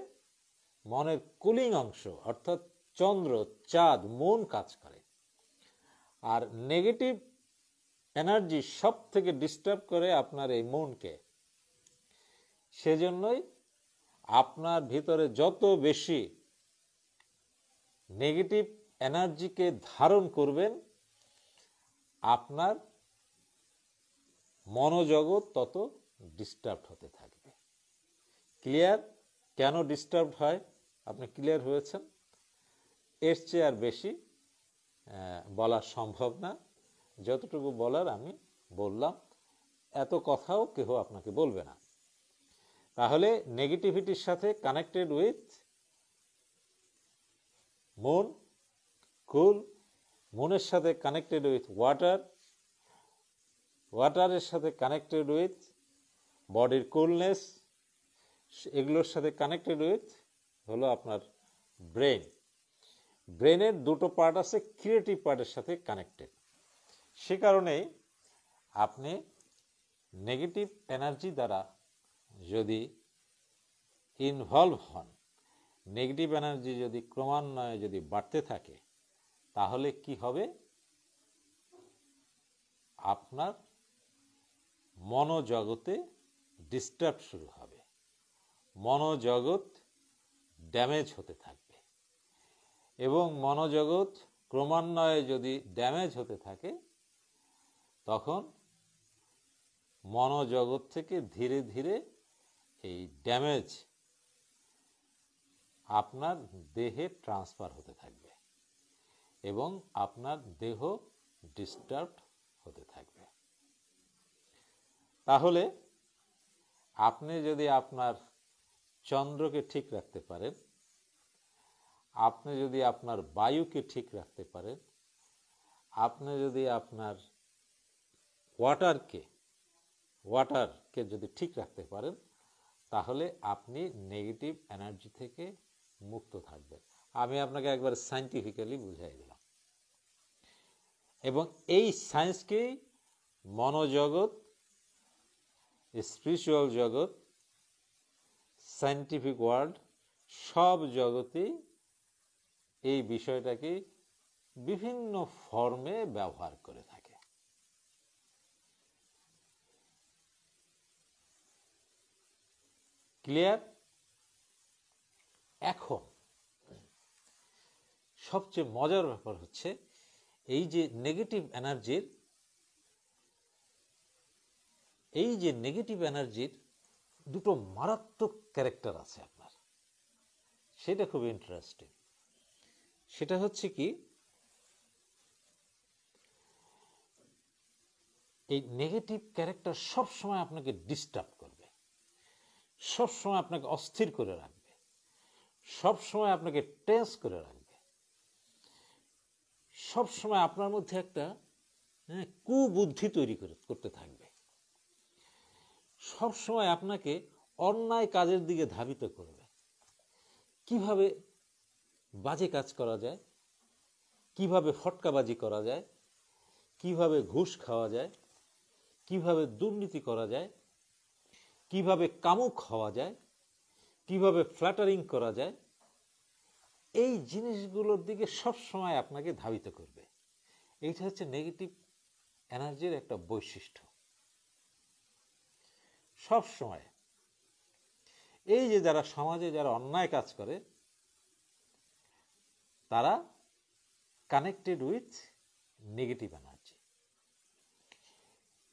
মনের কুলিং অংশ অর্থাৎ চন্দ্র চাঁদ মন কাজ করে আর নেগেটিভ এনার্জি সব থেকে ডিস্টার্ব করে আপনার এই মনকে সেজন্যই আপনার ভিতরে যত বেশি নেগেটিভ এনার্জিকে ধারণ করবেন আপনার মনোজগৎ তত ডিস্টার্ব হতে থাকবে ক্লিয়ার কেন ডিস্টার্ব হয় আপনি ক্লিয়ার হয়েছেন এর চেয়ে আর বেশি বলা সম্ভব না যতটুকু বলার আমি বললাম এত কথাও কেহ আপনাকে বলবে না তাহলে নেগেটিভিটির সাথে কানেক্টেড উইথ মন কুল মনের সাথে কানেক্টেড উইথ ওয়াটার ওয়াটারের সাথে কানেক্টেড উইথ বডির কুলনেস এগুলোর সাথে কানেক্টেড উইথ হলো আপনার ব্রেন ব্রেনের দুটো পার্ট আছে ক্রিয়েটিভ পার্টের সাথে কানেক্টেড সে কারণেই আপনি নেগেটিভ এনার্জি দ্বারা যদি ইনভলভ হন নেগেটিভ এনার্জি যদি ক্রমান্বয়ে যদি বাড়তে থাকে তাহলে কি হবে আপনার মনোজগতে ডিস্টার্ব শুরু হবে মনোজগৎ ড্যামেজ হতে থাকবে এবং মনোজগৎ ক্রমান্বয়ে যদি ড্যামেজ হতে থাকে তখন মনোজগৎ থেকে ধীরে ধীরে এই ড্যামেজ আপনার দেহে ট্রান্সফার হতে থাকবে এবং আপনার দেহ ডিস্টার্ব হতে থাকবে তাহলে আপনি যদি আপনার চন্দ্রকে ঠিক রাখতে পারেন আপনি যদি আপনার বায়ুকে ঠিক রাখতে পারেন আপনি যদি আপনার ওয়াটারকে ওয়াটারকে যদি ঠিক রাখতে পারেন তাহলে আপনি নেগেটিভ এনার্জি থেকে মুক্ত থাকবেন আমি আপনাকে একবার সাইন্টিফিক্যালি বুঝাই দিলাম এবং এই সায়েন্সকেই মনোজগৎ স্পিরিচুয়াল জগৎ সায়েন্টিফিক ওয়ার্ল্ড সব জগতে এই বিষয়টাকে বিভিন্ন ফর্মে ব্যবহার করে থাকে ক্লিয়ার এখন সবচেয়ে মজার ব্যাপার হচ্ছে এই যে নেগেটিভ এনার্জির এই যে নেগেটিভ এনার্জির দুটো মারাত্মক ক্যারেক্টার আছে আপনার সেটা খুব ইন্টারেস্টিং সেটা হচ্ছে কি এই নেগেটিভ ক্যারেক্টার সবসময় আপনাকে ডিস্টার্ব করবে সবসময় আপনাকে অস্থির করে রাখবে সবসময় আপনাকে টেন্স করে রাখবে সব সময় আপনার মধ্যে একটা হ্যাঁ কুবুদ্ধি তৈরি করতে থাকবে সব সময় আপনাকে অন্যায় কাজের দিকে ধাবিত করবে কিভাবে বাজে কাজ করা যায় কিভাবে ফটকাবাজি করা যায় কিভাবে ঘুষ খাওয়া যায় কিভাবে দুর্নীতি করা যায় কিভাবে কামুক হওয়া যায় কিভাবে ফ্ল্যাটারিং করা যায় এই জিনিসগুলোর দিকে সব সময় আপনাকে ধাবিত করবে এইটা হচ্ছে নেগেটিভ এনার্জির একটা বৈশিষ্ট্য সব সময় এই যে যারা সমাজে যারা অন্যায় কাজ করে তারা কানেক্টেড উইথ নেগেটিভ এনার্জি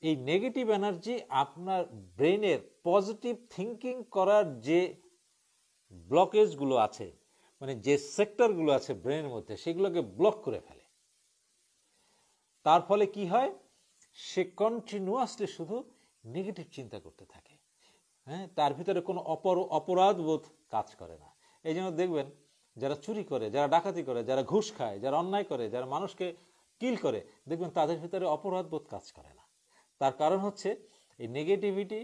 এই নেগেটিভ এনার্জি আপনার ব্রেনের পজিটিভ থিঙ্কিং করার যে ব্লকেজগুলো আছে মানে যে সেক্টরগুলো আছে ব্রেনের মধ্যে সেগুলোকে ব্লক করে ফেলে তার ফলে কি হয় সে কন্টিনিউয়াসলি শুধু নেগেটিভ চিন্তা করতে থাকে হ্যাঁ তার ভিতরে কোনো অপর অপরাধ বোধ কাজ করে না এই জন্য দেখবেন যারা চুরি করে যারা ডাকাতি করে যারা ঘুষ খায় যারা অন্যায় করে যারা মানুষকে কিল করে দেখবেন তাদের ভিতরে অপরাধ বোধ কাজ করে না তার কারণ হচ্ছে এই নেগেটিভিটি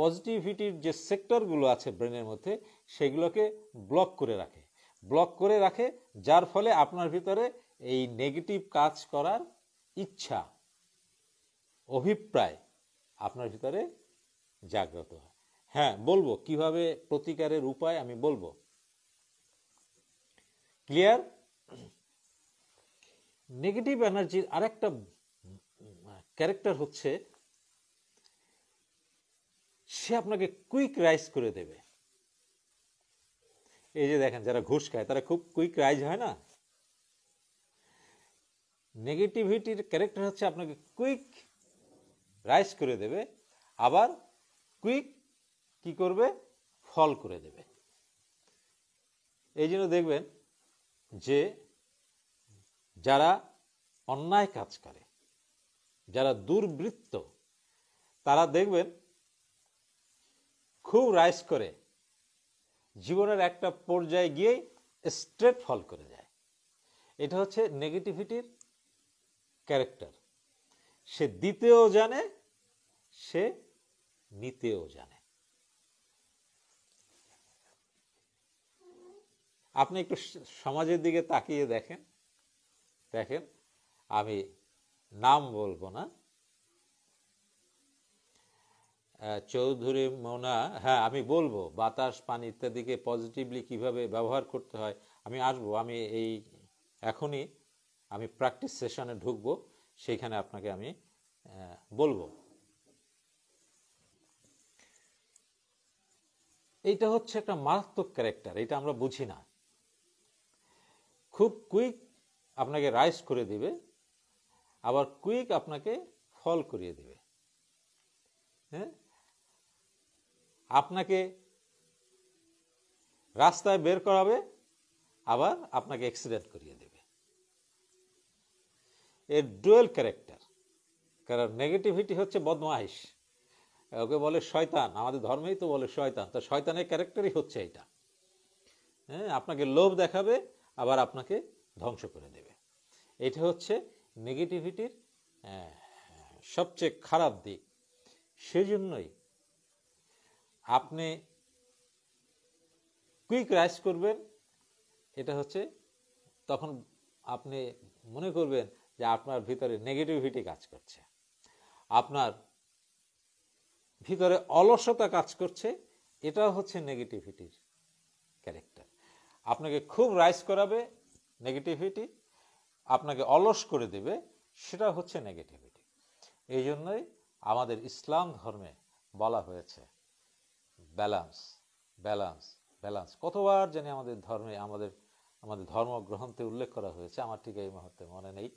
পজিটিভিটির যে সেক্টরগুলো আছে ব্রেনের মধ্যে সেগুলোকে ব্লক করে রাখে ব্লক করে রাখে যার ফলে আপনার ভিতরে এই নেগেটিভ কাজ করার ইচ্ছা অভিপ্রায় আপনার ভিতরে জাগ্রত হয় হ্যাঁ বলবো কিভাবে প্রতিকারের উপায় আমি বলবো ক্লিয়ার নেগেটিভ এনার্জির আরেকটা ক্যারেক্টার হচ্ছে সে আপনাকে কুইক রাইজ করে দেবে এই যে দেখেন যারা ঘুষ খায় তারা খুব কুইক রাইজ হয় না নেগেটিভিটির ক্যারেক্টার হচ্ছে আপনাকে কুইক রাইজ করে দেবে আবার কুইক কি করবে ফল করে দেবে এই জন্য দেখবেন যে যারা অন্যায় কাজ করে যারা দুর্বৃত্ত তারা দেখবেন খুব রাইজ করে জীবনের একটা পর্যায়ে গিয়ে স্ট্রেট ফল করে যায় এটা হচ্ছে নেগেটিভিটির ক্যারেক্টার সে দিতেও জানে সে নিতেও জানে আপনি একটু সমাজের দিকে তাকিয়ে দেখেন দেখেন আমি নাম বলবো না চৌধুরী মোনা হ্যাঁ আমি বলবো বাতাস পানি ইত্যাদিকে পজিটিভলি কিভাবে ব্যবহার করতে হয় আমি আসবো আমি এই এখনই আমি প্র্যাকটিস সেশনে ঢুকবো সেইখানে আপনাকে আমি বলবো এইটা হচ্ছে একটা মারাত্মক ক্যারেক্টার এটা আমরা বুঝি না খুব কুইক আপনাকে রাইস করে দিবে আবার কুইক আপনাকে ফল করিয়ে দিবে হ্যাঁ আপনাকে রাস্তায় বের করাবে আবার আপনাকে অ্যাক্সিডেন্ট করিয়ে দেবে এর ডুয়েল ক্যারেক্টার কারণ নেগেটিভিটি হচ্ছে বদমাইস ওকে বলে শয়তান আমাদের ধর্মেই তো বলে শয়তান তো শয়তানের ক্যারেক্টারই হচ্ছে এটা হ্যাঁ আপনাকে লোভ দেখাবে আবার আপনাকে ধ্বংস করে দেবে এটা হচ্ছে নেগেটিভিটির সবচেয়ে খারাপ দিক সেজন্যই আপনি কুইক রাইস করবেন এটা হচ্ছে তখন আপনি মনে করবেন যে আপনার ভিতরে নেগেটিভিটি কাজ করছে আপনার ভিতরে অলসতা কাজ করছে এটা হচ্ছে নেগেটিভিটির ক্যারেক্টার আপনাকে খুব রাইস করাবে নেগেটিভিটি আপনাকে অলস করে দেবে সেটা হচ্ছে নেগেটিভিটি এই জন্যই আমাদের ইসলাম ধর্মে বলা হয়েছে ব্যালান্স ব্যালান্স ব্যালান্স কতবার জানি আমাদের ধর্মে আমাদের আমাদের ধর্মগ্রন্থে উল্লেখ করা হয়েছে আমার ঠিক এই মুহূর্তে মনে নেই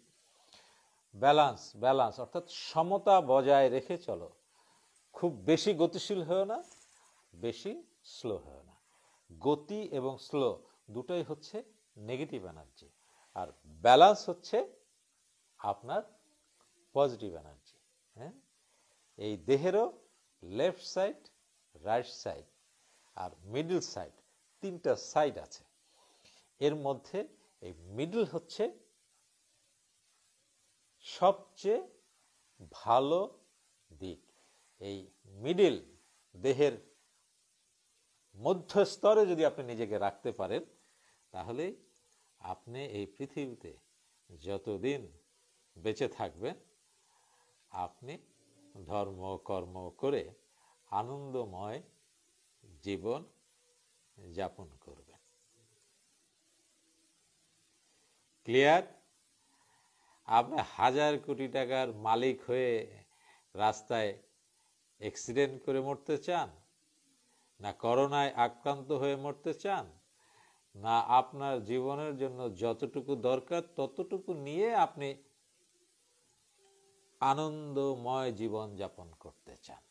ব্যালান্স ব্যালান্স অর্থাৎ সমতা বজায় রেখে চলো খুব বেশি গতিশীল হয় না বেশি স্লো হয় না গতি এবং স্লো দুটোই হচ্ছে নেগেটিভ এনার্জি আর ব্যালান্স হচ্ছে আপনার পজিটিভ এনার্জি হ্যাঁ এই দেহেরও লেফট সাইড রাইট সাইড আর মিডল সাইড তিনটা সাইড আছে এর মধ্যে এই মিডল হচ্ছে সবচেয়ে ভালো দিক এই মিডিল দেহের মধ্যস্তরে যদি আপনি নিজেকে রাখতে পারেন তাহলে আপনি এই পৃথিবীতে যতদিন বেঁচে থাকবেন আপনি ধর্ম কর্ম করে আনন্দময় জীবন যাপন করবেন ক্লিয়ার আপনি হাজার কোটি টাকার মালিক হয়ে রাস্তায় অ্যাক্সিডেন্ট করে মরতে চান না করোনায় আক্রান্ত হয়ে মরতে চান না আপনার জীবনের জন্য যতটুকু দরকার ততটুকু নিয়ে আপনি আনন্দময় জীবন যাপন করতে চান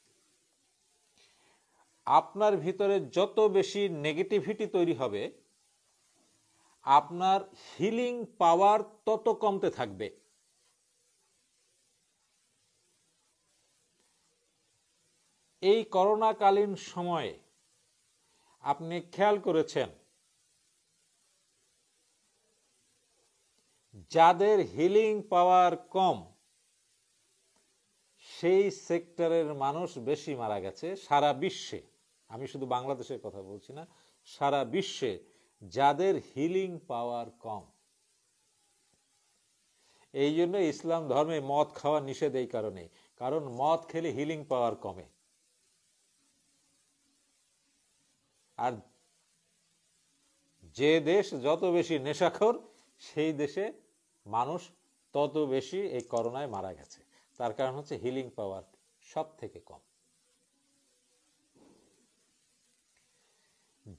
আপনার ভিতরে যত বেশি নেগেটিভিটি তৈরি হবে আপনার হিলিং পাওয়ার তত কমতে থাকবে এই করোনাকালীন সময়ে আপনি খেয়াল করেছেন যাদের হিলিং পাওয়ার কম সেই সেক্টরের মানুষ বেশি মারা গেছে সারা বিশ্বে আমি শুধু বাংলাদেশের কথা বলছি না সারা বিশ্বে যাদের হিলিং পাওয়ার কম এই জন্য ইসলাম ধর্মে মদ খাওয়া নিষেধ এই কারণে কারণ মদ খেলে হিলিং পাওয়ার কমে আর যে দেশ যত বেশি নেশাখর সেই দেশে মানুষ তত বেশি এই করোনায় মারা গেছে তার কারণ হচ্ছে হিলিং পাওয়ার সব থেকে কম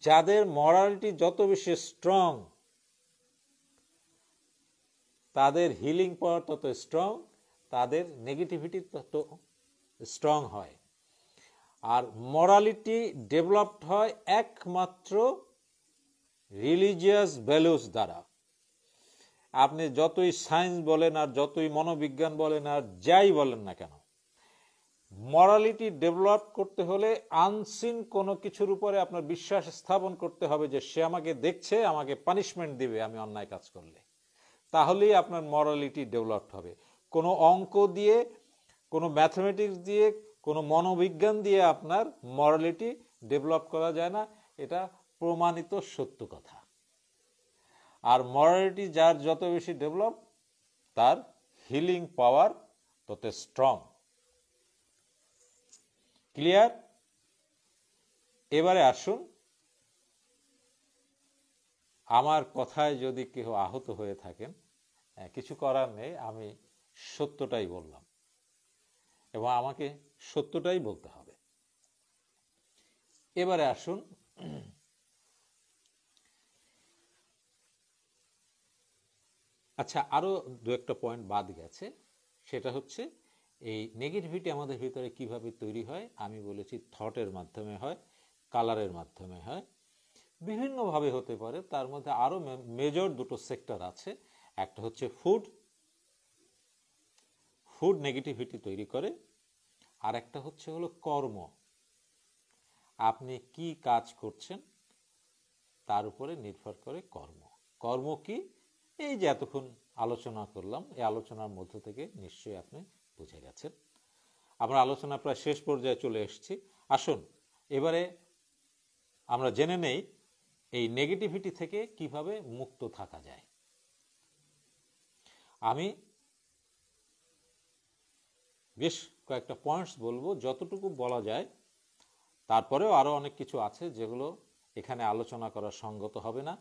যাদের মরালিটি যত বেশি স্ট্রং তাদের হিলিং পাওয়ার তত স্ট্রং তাদের নেগেটিভিটি তত স্ট্রং হয় আর মরালিটি ডেভেলপড হয় একমাত্র রিলিজিয়াস ভ্যালুস দ্বারা আপনি যতই সায়েন্স বলেন আর যতই মনোবিজ্ঞান বলেন আর যাই বলেন না কেন মরালিটি ডেভেলপ করতে হলে আনসিন কোনো কিছুর উপরে আপনার বিশ্বাস স্থাপন করতে হবে যে সে আমাকে দেখছে আমাকে পানিশমেন্ট দিবে আমি অন্যায় কাজ করলে তাহলেই আপনার মরালিটি ডেভেলপ হবে কোনো অঙ্ক দিয়ে কোনো ম্যাথমেটিক্স দিয়ে কোনো মনোবিজ্ঞান দিয়ে আপনার মরালিটি ডেভেলপ করা যায় না এটা প্রমাণিত সত্য কথা আর মরালিটি যার যত বেশি ডেভেলপ তার হিলিং পাওয়ার তত স্ট্রং ক্লিয়ার এবারে আসুন আমার কথায় যদি কেউ আহত হয়ে থাকেন হ্যাঁ, কিছু করার নেই আমি সত্যটাই বললাম এবং আমাকে সত্যটাই বলতে হবে এবারে আসুন আচ্ছা আরও দু একটা পয়েন্ট বাদ গেছে সেটা হচ্ছে এই নেগেটিভিটি আমাদের ভিতরে কিভাবে তৈরি হয় আমি বলেছি থটের মাধ্যমে হয় কালারের মাধ্যমে হয় বিভিন্নভাবে হতে পারে তার মধ্যে আরও মেজর দুটো সেক্টর আছে একটা হচ্ছে ফুড ফুড নেগেটিভিটি তৈরি করে আর একটা হচ্ছে হলো কর্ম আপনি কি কাজ করছেন তার উপরে নির্ভর করে কর্ম কর্ম কি এই যে এতক্ষণ আলোচনা করলাম এই আলোচনার মধ্য থেকে নিশ্চয়ই আপনি বুঝে গেছেন আমরা আলোচনা প্রায় শেষ পর্যায়ে চলে এসেছি আসুন এবারে আমরা জেনে নেই এই নেগেটিভিটি থেকে কিভাবে মুক্ত থাকা যায় আমি বেশ কয়েকটা পয়েন্টস বলবো যতটুকু বলা যায় তারপরেও আরও অনেক কিছু আছে যেগুলো এখানে আলোচনা করা সঙ্গত হবে না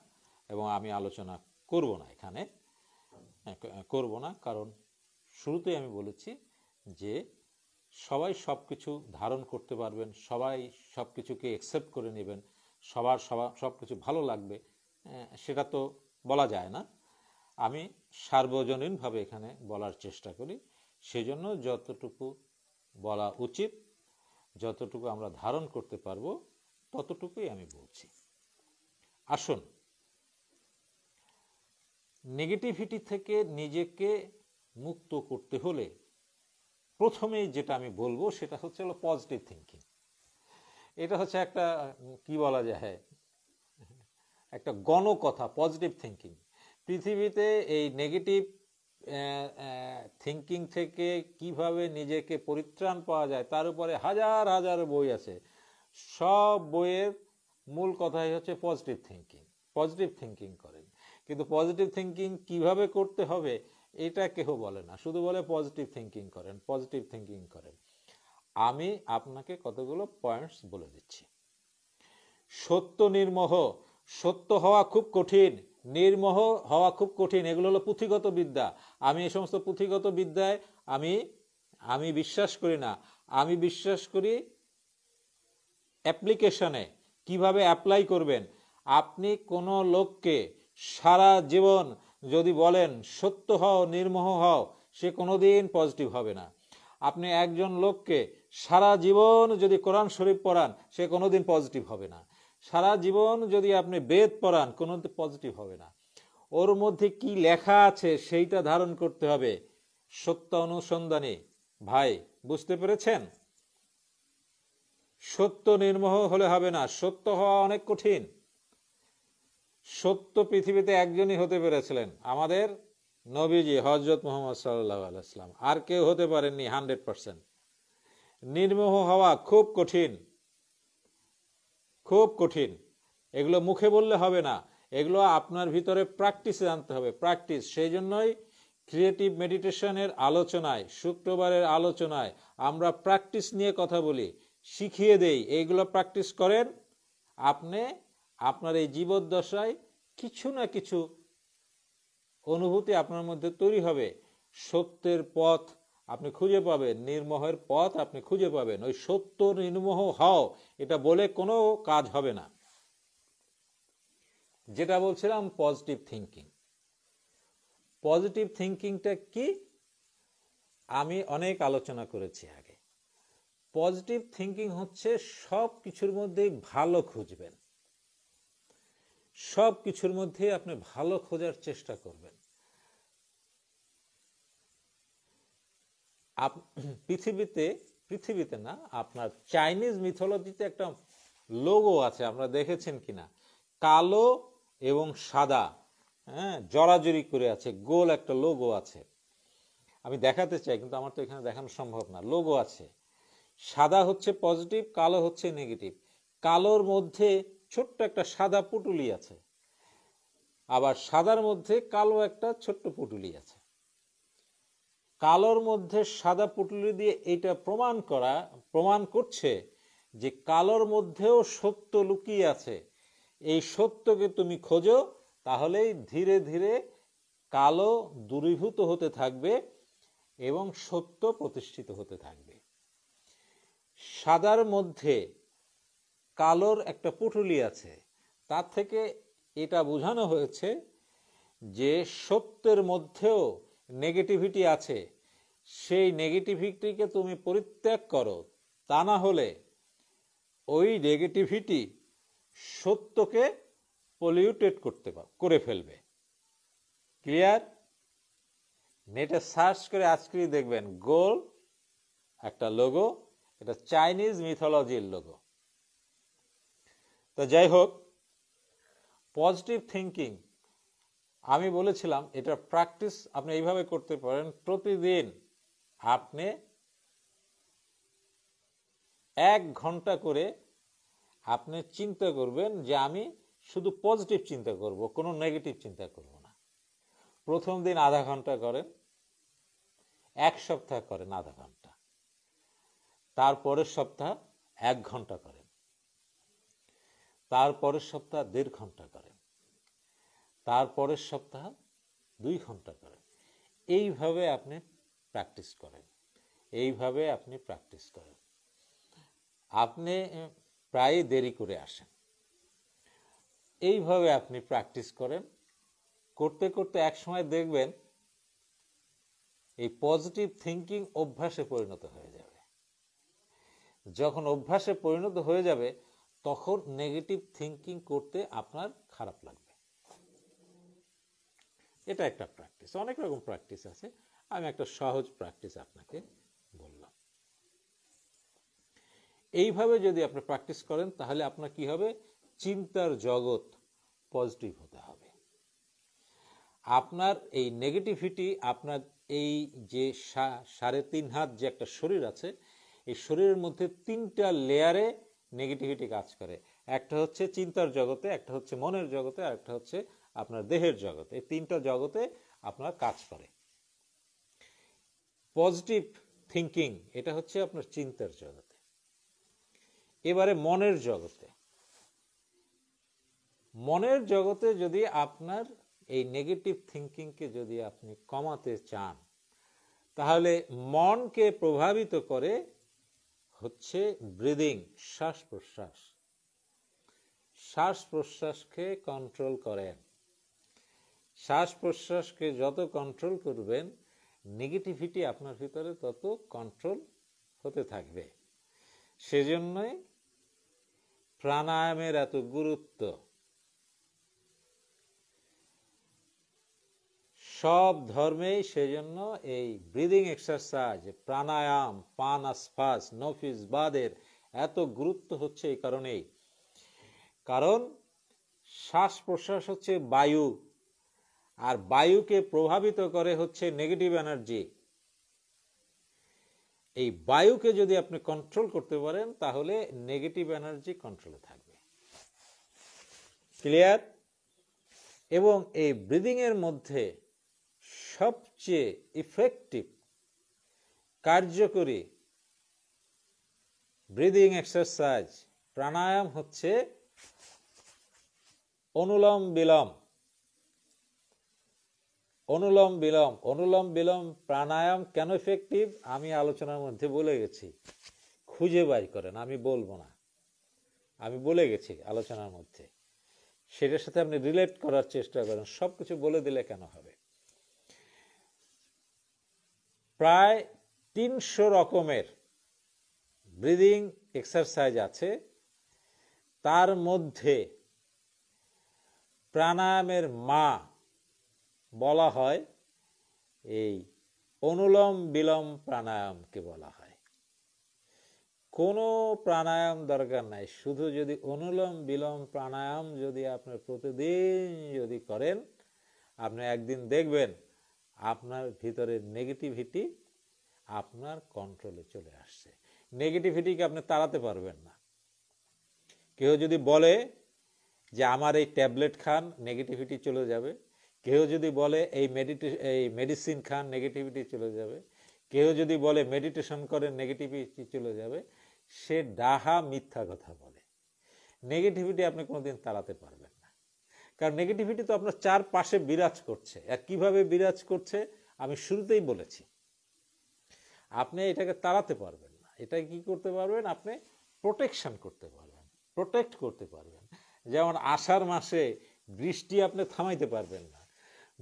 এবং আমি আলোচনা করব না এখানে হ্যাঁ, করব না কারণ শুরুতেই আমি বলেছি যে সবাই সব কিছু ধারণ করতে পারবেন সবাই সব কিছুকে অ্যাকসেপ্ট করে নেবেন সবার সবার সব কিছু ভালো লাগবে সেটা তো বলা যায় না আমি সার্বজনীনভাবে এখানে বলার চেষ্টা করি সেজন্য যতটুকু বলা উচিত যতটুকু আমরা ধারণ করতে পারব ততটুকুই আমি বলছি আসুন নেগেটিভিটি থেকে নিজেকে মুক্ত করতে হলে প্রথমে যেটা আমি বলবো সেটা হচ্ছে হলো পজিটিভ থিঙ্কিং এটা হচ্ছে একটা কি বলা যায় একটা গণকথা পজিটিভ থিঙ্কিং পৃথিবীতে এই নেগেটিভ থিঙ্কিং থেকে কিভাবে নিজেকে পরিত্রাণ পাওয়া যায় তার উপরে হাজার হাজার বই আছে সব বইয়ের মূল কথাই হচ্ছে পজিটিভ থিঙ্কিং পজিটিভ থিঙ্কিং করেন কিন্তু পজিটিভ থিঙ্কিং কিভাবে করতে হবে এটা কেহ বলে না শুধু বলে পজিটিভ থিঙ্কিং করেন পজিটিভ থিঙ্কিং করেন আমি আপনাকে কতগুলো পয়েন্টস বলে দিচ্ছি সত্য নির্মহ সত্য হওয়া খুব কঠিন নির্মহ হওয়া খুব কঠিন এগুলো হলো পুঁথিগত বিদ্যা আমি এই সমস্ত পুঁথিগত বিদ্যায় আমি আমি বিশ্বাস করি না আমি বিশ্বাস করি অ্যাপ্লিকেশনে কিভাবে অ্যাপ্লাই করবেন আপনি কোনো লোককে সারা জীবন যদি বলেন সত্য হও নির্মোহ হও সে কোনোদিন পজিটিভ হবে না আপনি একজন লোককে সারা জীবন যদি কোরআন শরীফ পড়ান সে কোনোদিন পজিটিভ হবে না সারা জীবন যদি আপনি বেদ পড়ান কোনো পজিটিভ হবে না ওর মধ্যে কি লেখা আছে সেইটা ধারণ করতে হবে সত্য অনুসন্ধানে ভাই বুঝতে পেরেছেন সত্য নির্মহ হলে হবে না সত্য হওয়া অনেক কঠিন সত্য পৃথিবীতে একজনই হতে পেরেছিলেন আমাদের নবীজি হজরত মোহাম্মদ সাল্লাহ আলাইসলাম আর কেউ হতে পারেননি হান্ড্রেড পারসেন্ট নির্মোহ হওয়া খুব কঠিন খুব কঠিন এগুলো মুখে বললে হবে না এগুলো আপনার ভিতরে প্র্যাকটিসে জানতে হবে প্র্যাকটিস সেই জন্যই ক্রিয়েটিভ মেডিটেশনের আলোচনায় শুক্রবারের আলোচনায় আমরা প্র্যাকটিস নিয়ে কথা বলি শিখিয়ে দেই এইগুলো প্র্যাকটিস করেন আপনি আপনার এই জীবদ্দশায় কিছু না কিছু অনুভূতি আপনার মধ্যে তৈরি হবে সত্যের পথ আপনি খুঁজে পাবেন নির্মহের পথ আপনি খুঁজে পাবেন ওই সত্য নির্মহ হও এটা বলে কোনো কাজ হবে না যেটা বলছিলাম পজিটিভ থিঙ্কিং পজিটিভ থিঙ্কিংটা কি আমি অনেক আলোচনা করেছি আগে পজিটিভ থিঙ্কিং হচ্ছে সব কিছুর মধ্যে ভালো খুঁজবেন সব কিছুর মধ্যে আপনি ভালো খোঁজার চেষ্টা করবেন আপ পৃথিবীতে পৃথিবীতে না আপনার চাইনিজ মিথোলজিতে একটা লোগো আছে আমরা দেখেছেন কিনা কালো এবং সাদা হ্যাঁ জরাজরি করে আছে গোল একটা লোগো আছে আমি দেখাতে চাই কিন্তু আমার তো এখানে দেখানো সম্ভব না লোগো আছে সাদা হচ্ছে পজিটিভ কালো হচ্ছে নেগেটিভ কালোর মধ্যে ছোট্ট একটা সাদা পুটুলি আছে আবার সাদার মধ্যে কালো একটা ছোট্ট পুটুলি আছে কালোর মধ্যে সাদা পুটুলি দিয়ে এটা প্রমাণ করা প্রমাণ করছে যে কালোর মধ্যেও সত্য লুকিয়ে আছে এই সত্যকে তুমি খোঁজো তাহলেই ধীরে ধীরে কালো দূরীভূত হতে থাকবে এবং সত্য প্রতিষ্ঠিত হতে থাকবে সাদার মধ্যে কালোর একটা পুটুলি আছে তার থেকে এটা বোঝানো হয়েছে যে সত্যের মধ্যেও নেগেটিভিটি আছে সেই নেগেটিভিটিকে তুমি পরিত্যাগ করো তা না হলে ওই নেগেটিভিটি সত্যকে পলিউটেড করতে করে ফেলবে ক্লিয়ার নেটে সার্চ করে আজকেই দেখবেন গোল একটা লোগো এটা চাইনিজ মিথোলজির লোগো তো যাই হোক পজিটিভ থিঙ্কিং আমি বলেছিলাম এটা প্র্যাকটিস আপনি এইভাবে করতে পারেন প্রতিদিন আপনি এক ঘন্টা করে আপনি চিন্তা করবেন যে আমি শুধু পজিটিভ চিন্তা করব কোনো নেগেটিভ চিন্তা করব না প্রথম দিন আধা ঘন্টা করেন এক সপ্তাহ করেন আধা ঘন্টা তারপরের সপ্তাহ এক ঘন্টা করেন তার পরের সপ্তাহ দেড় ঘন্টা করে তার পরের সপ্তাহ দুই ঘন্টা করে এইভাবে আপনি প্র্যাকটিস করেন এইভাবে আপনি প্র্যাকটিস করেন আপনি প্রায় দেরি করে আসেন এইভাবে আপনি প্র্যাকটিস করেন করতে করতে এক সময় দেখবেন এই পজিটিভ থিঙ্কিং অভ্যাসে পরিণত হয়ে যাবে যখন অভ্যাসে পরিণত হয়ে যাবে তখন নেগেটিভ থিঙ্কিং করতে আপনার খারাপ লাগবে এটা একটা প্র্যাকটিস অনেক রকম প্র্যাকটিস আছে আমি একটা সহজ প্র্যাকটিস আপনাকে বললাম এইভাবে যদি আপনি প্র্যাকটিস করেন তাহলে আপনার কি হবে চিন্তার জগৎ পজিটিভ হতে হবে আপনার এই নেগেটিভিটি আপনার এই যে সাড়ে তিন হাত যে একটা শরীর আছে এই শরীরের মধ্যে তিনটা লেয়ারে নেগেটিভিটি কাজ করে একটা হচ্ছে চিন্তার জগতে একটা হচ্ছে মনের জগতে আর একটা হচ্ছে আপনার দেহের জগতে এই তিনটা জগতে আপনার কাজ করে পজিটিভ থিঙ্কিং এটা হচ্ছে আপনার চিন্তার জগতে এবারে মনের জগতে মনের জগতে যদি আপনার এই নেগেটিভ থিঙ্কিংকে যদি আপনি কমাতে চান তাহলে মনকে প্রভাবিত করে হচ্ছে ব্রিদিং শ্বাস প্রশ্বাস শ্বাস প্রশ্বাসকে কন্ট্রোল করেন শ্বাস প্রশ্বাসকে যত কন্ট্রোল করবেন নেগেটিভিটি আপনার ভিতরে তত কন্ট্রোল হতে থাকবে সেজন্যই প্রাণায়ামের এত গুরুত্ব সব ধর্মেই সেজন্য এই ব্রিদিং এক্সারসাইজ প্রাণায়াম আসফাস নফিস বাদের এত গুরুত্ব হচ্ছে এই কারণেই কারণ শ্বাস প্রশ্বাস হচ্ছে বায়ু আর বায়ুকে প্রভাবিত করে হচ্ছে নেগেটিভ এনার্জি এই বায়ুকে যদি আপনি কন্ট্রোল করতে পারেন তাহলে নেগেটিভ এনার্জি কন্ট্রোলে থাকবে ক্লিয়ার এবং এই ব্রিদিংয়ের মধ্যে সবচেয়ে ইফেক্টিভ কার্যকরী ব্রিদিং এক্সারসাইজ প্রাণায়াম হচ্ছে অনুলম বিলম অনুলম বিলম অনুলম বিলম প্রাণায়াম কেন ইফেক্টিভ আমি আলোচনার মধ্যে বলে গেছি খুঁজে বাই করেন আমি বলবো না আমি বলে গেছি আলোচনার মধ্যে সেটার সাথে আপনি রিলেট করার চেষ্টা করেন সব কিছু বলে দিলে কেন হবে প্রায় তিনশো রকমের ব্রিদিং এক্সারসাইজ আছে তার মধ্যে প্রাণায়ামের মা বলা হয় এই অনুলম বিলম প্রাণায়ামকে বলা হয় কোনো প্রাণায়াম দরকার নাই শুধু যদি অনুলম বিলম প্রাণায়াম যদি আপনার প্রতিদিন যদি করেন আপনি একদিন দেখবেন আপনার ভিতরে নেগেটিভিটি আপনার কন্ট্রোলে চলে আসছে নেগেটিভিটিকে আপনি তাড়াতে পারবেন না কেউ যদি বলে যে আমার এই ট্যাবলেট খান নেগেটিভিটি চলে যাবে কেউ যদি বলে এই মেডিটে এই মেডিসিন খান নেগেটিভিটি চলে যাবে কেউ যদি বলে মেডিটেশন করেন নেগেটিভিটি চলে যাবে সে ডাহা মিথ্যা কথা বলে নেগেটিভিটি আপনি কোনোদিন তাড়াতে পারবেন কারণ নেগেটিভিটি তো আপনার চার পাশে বিরাজ করছে আর কিভাবে বিরাজ করছে আমি শুরুতেই বলেছি আপনি এটাকে তাড়াতে পারবেন না এটাকে কি করতে পারবেন আপনি প্রোটেকশন করতে পারবেন প্রোটেক্ট করতে পারবেন যেমন আষাঢ় মাসে বৃষ্টি আপনি থামাইতে পারবেন না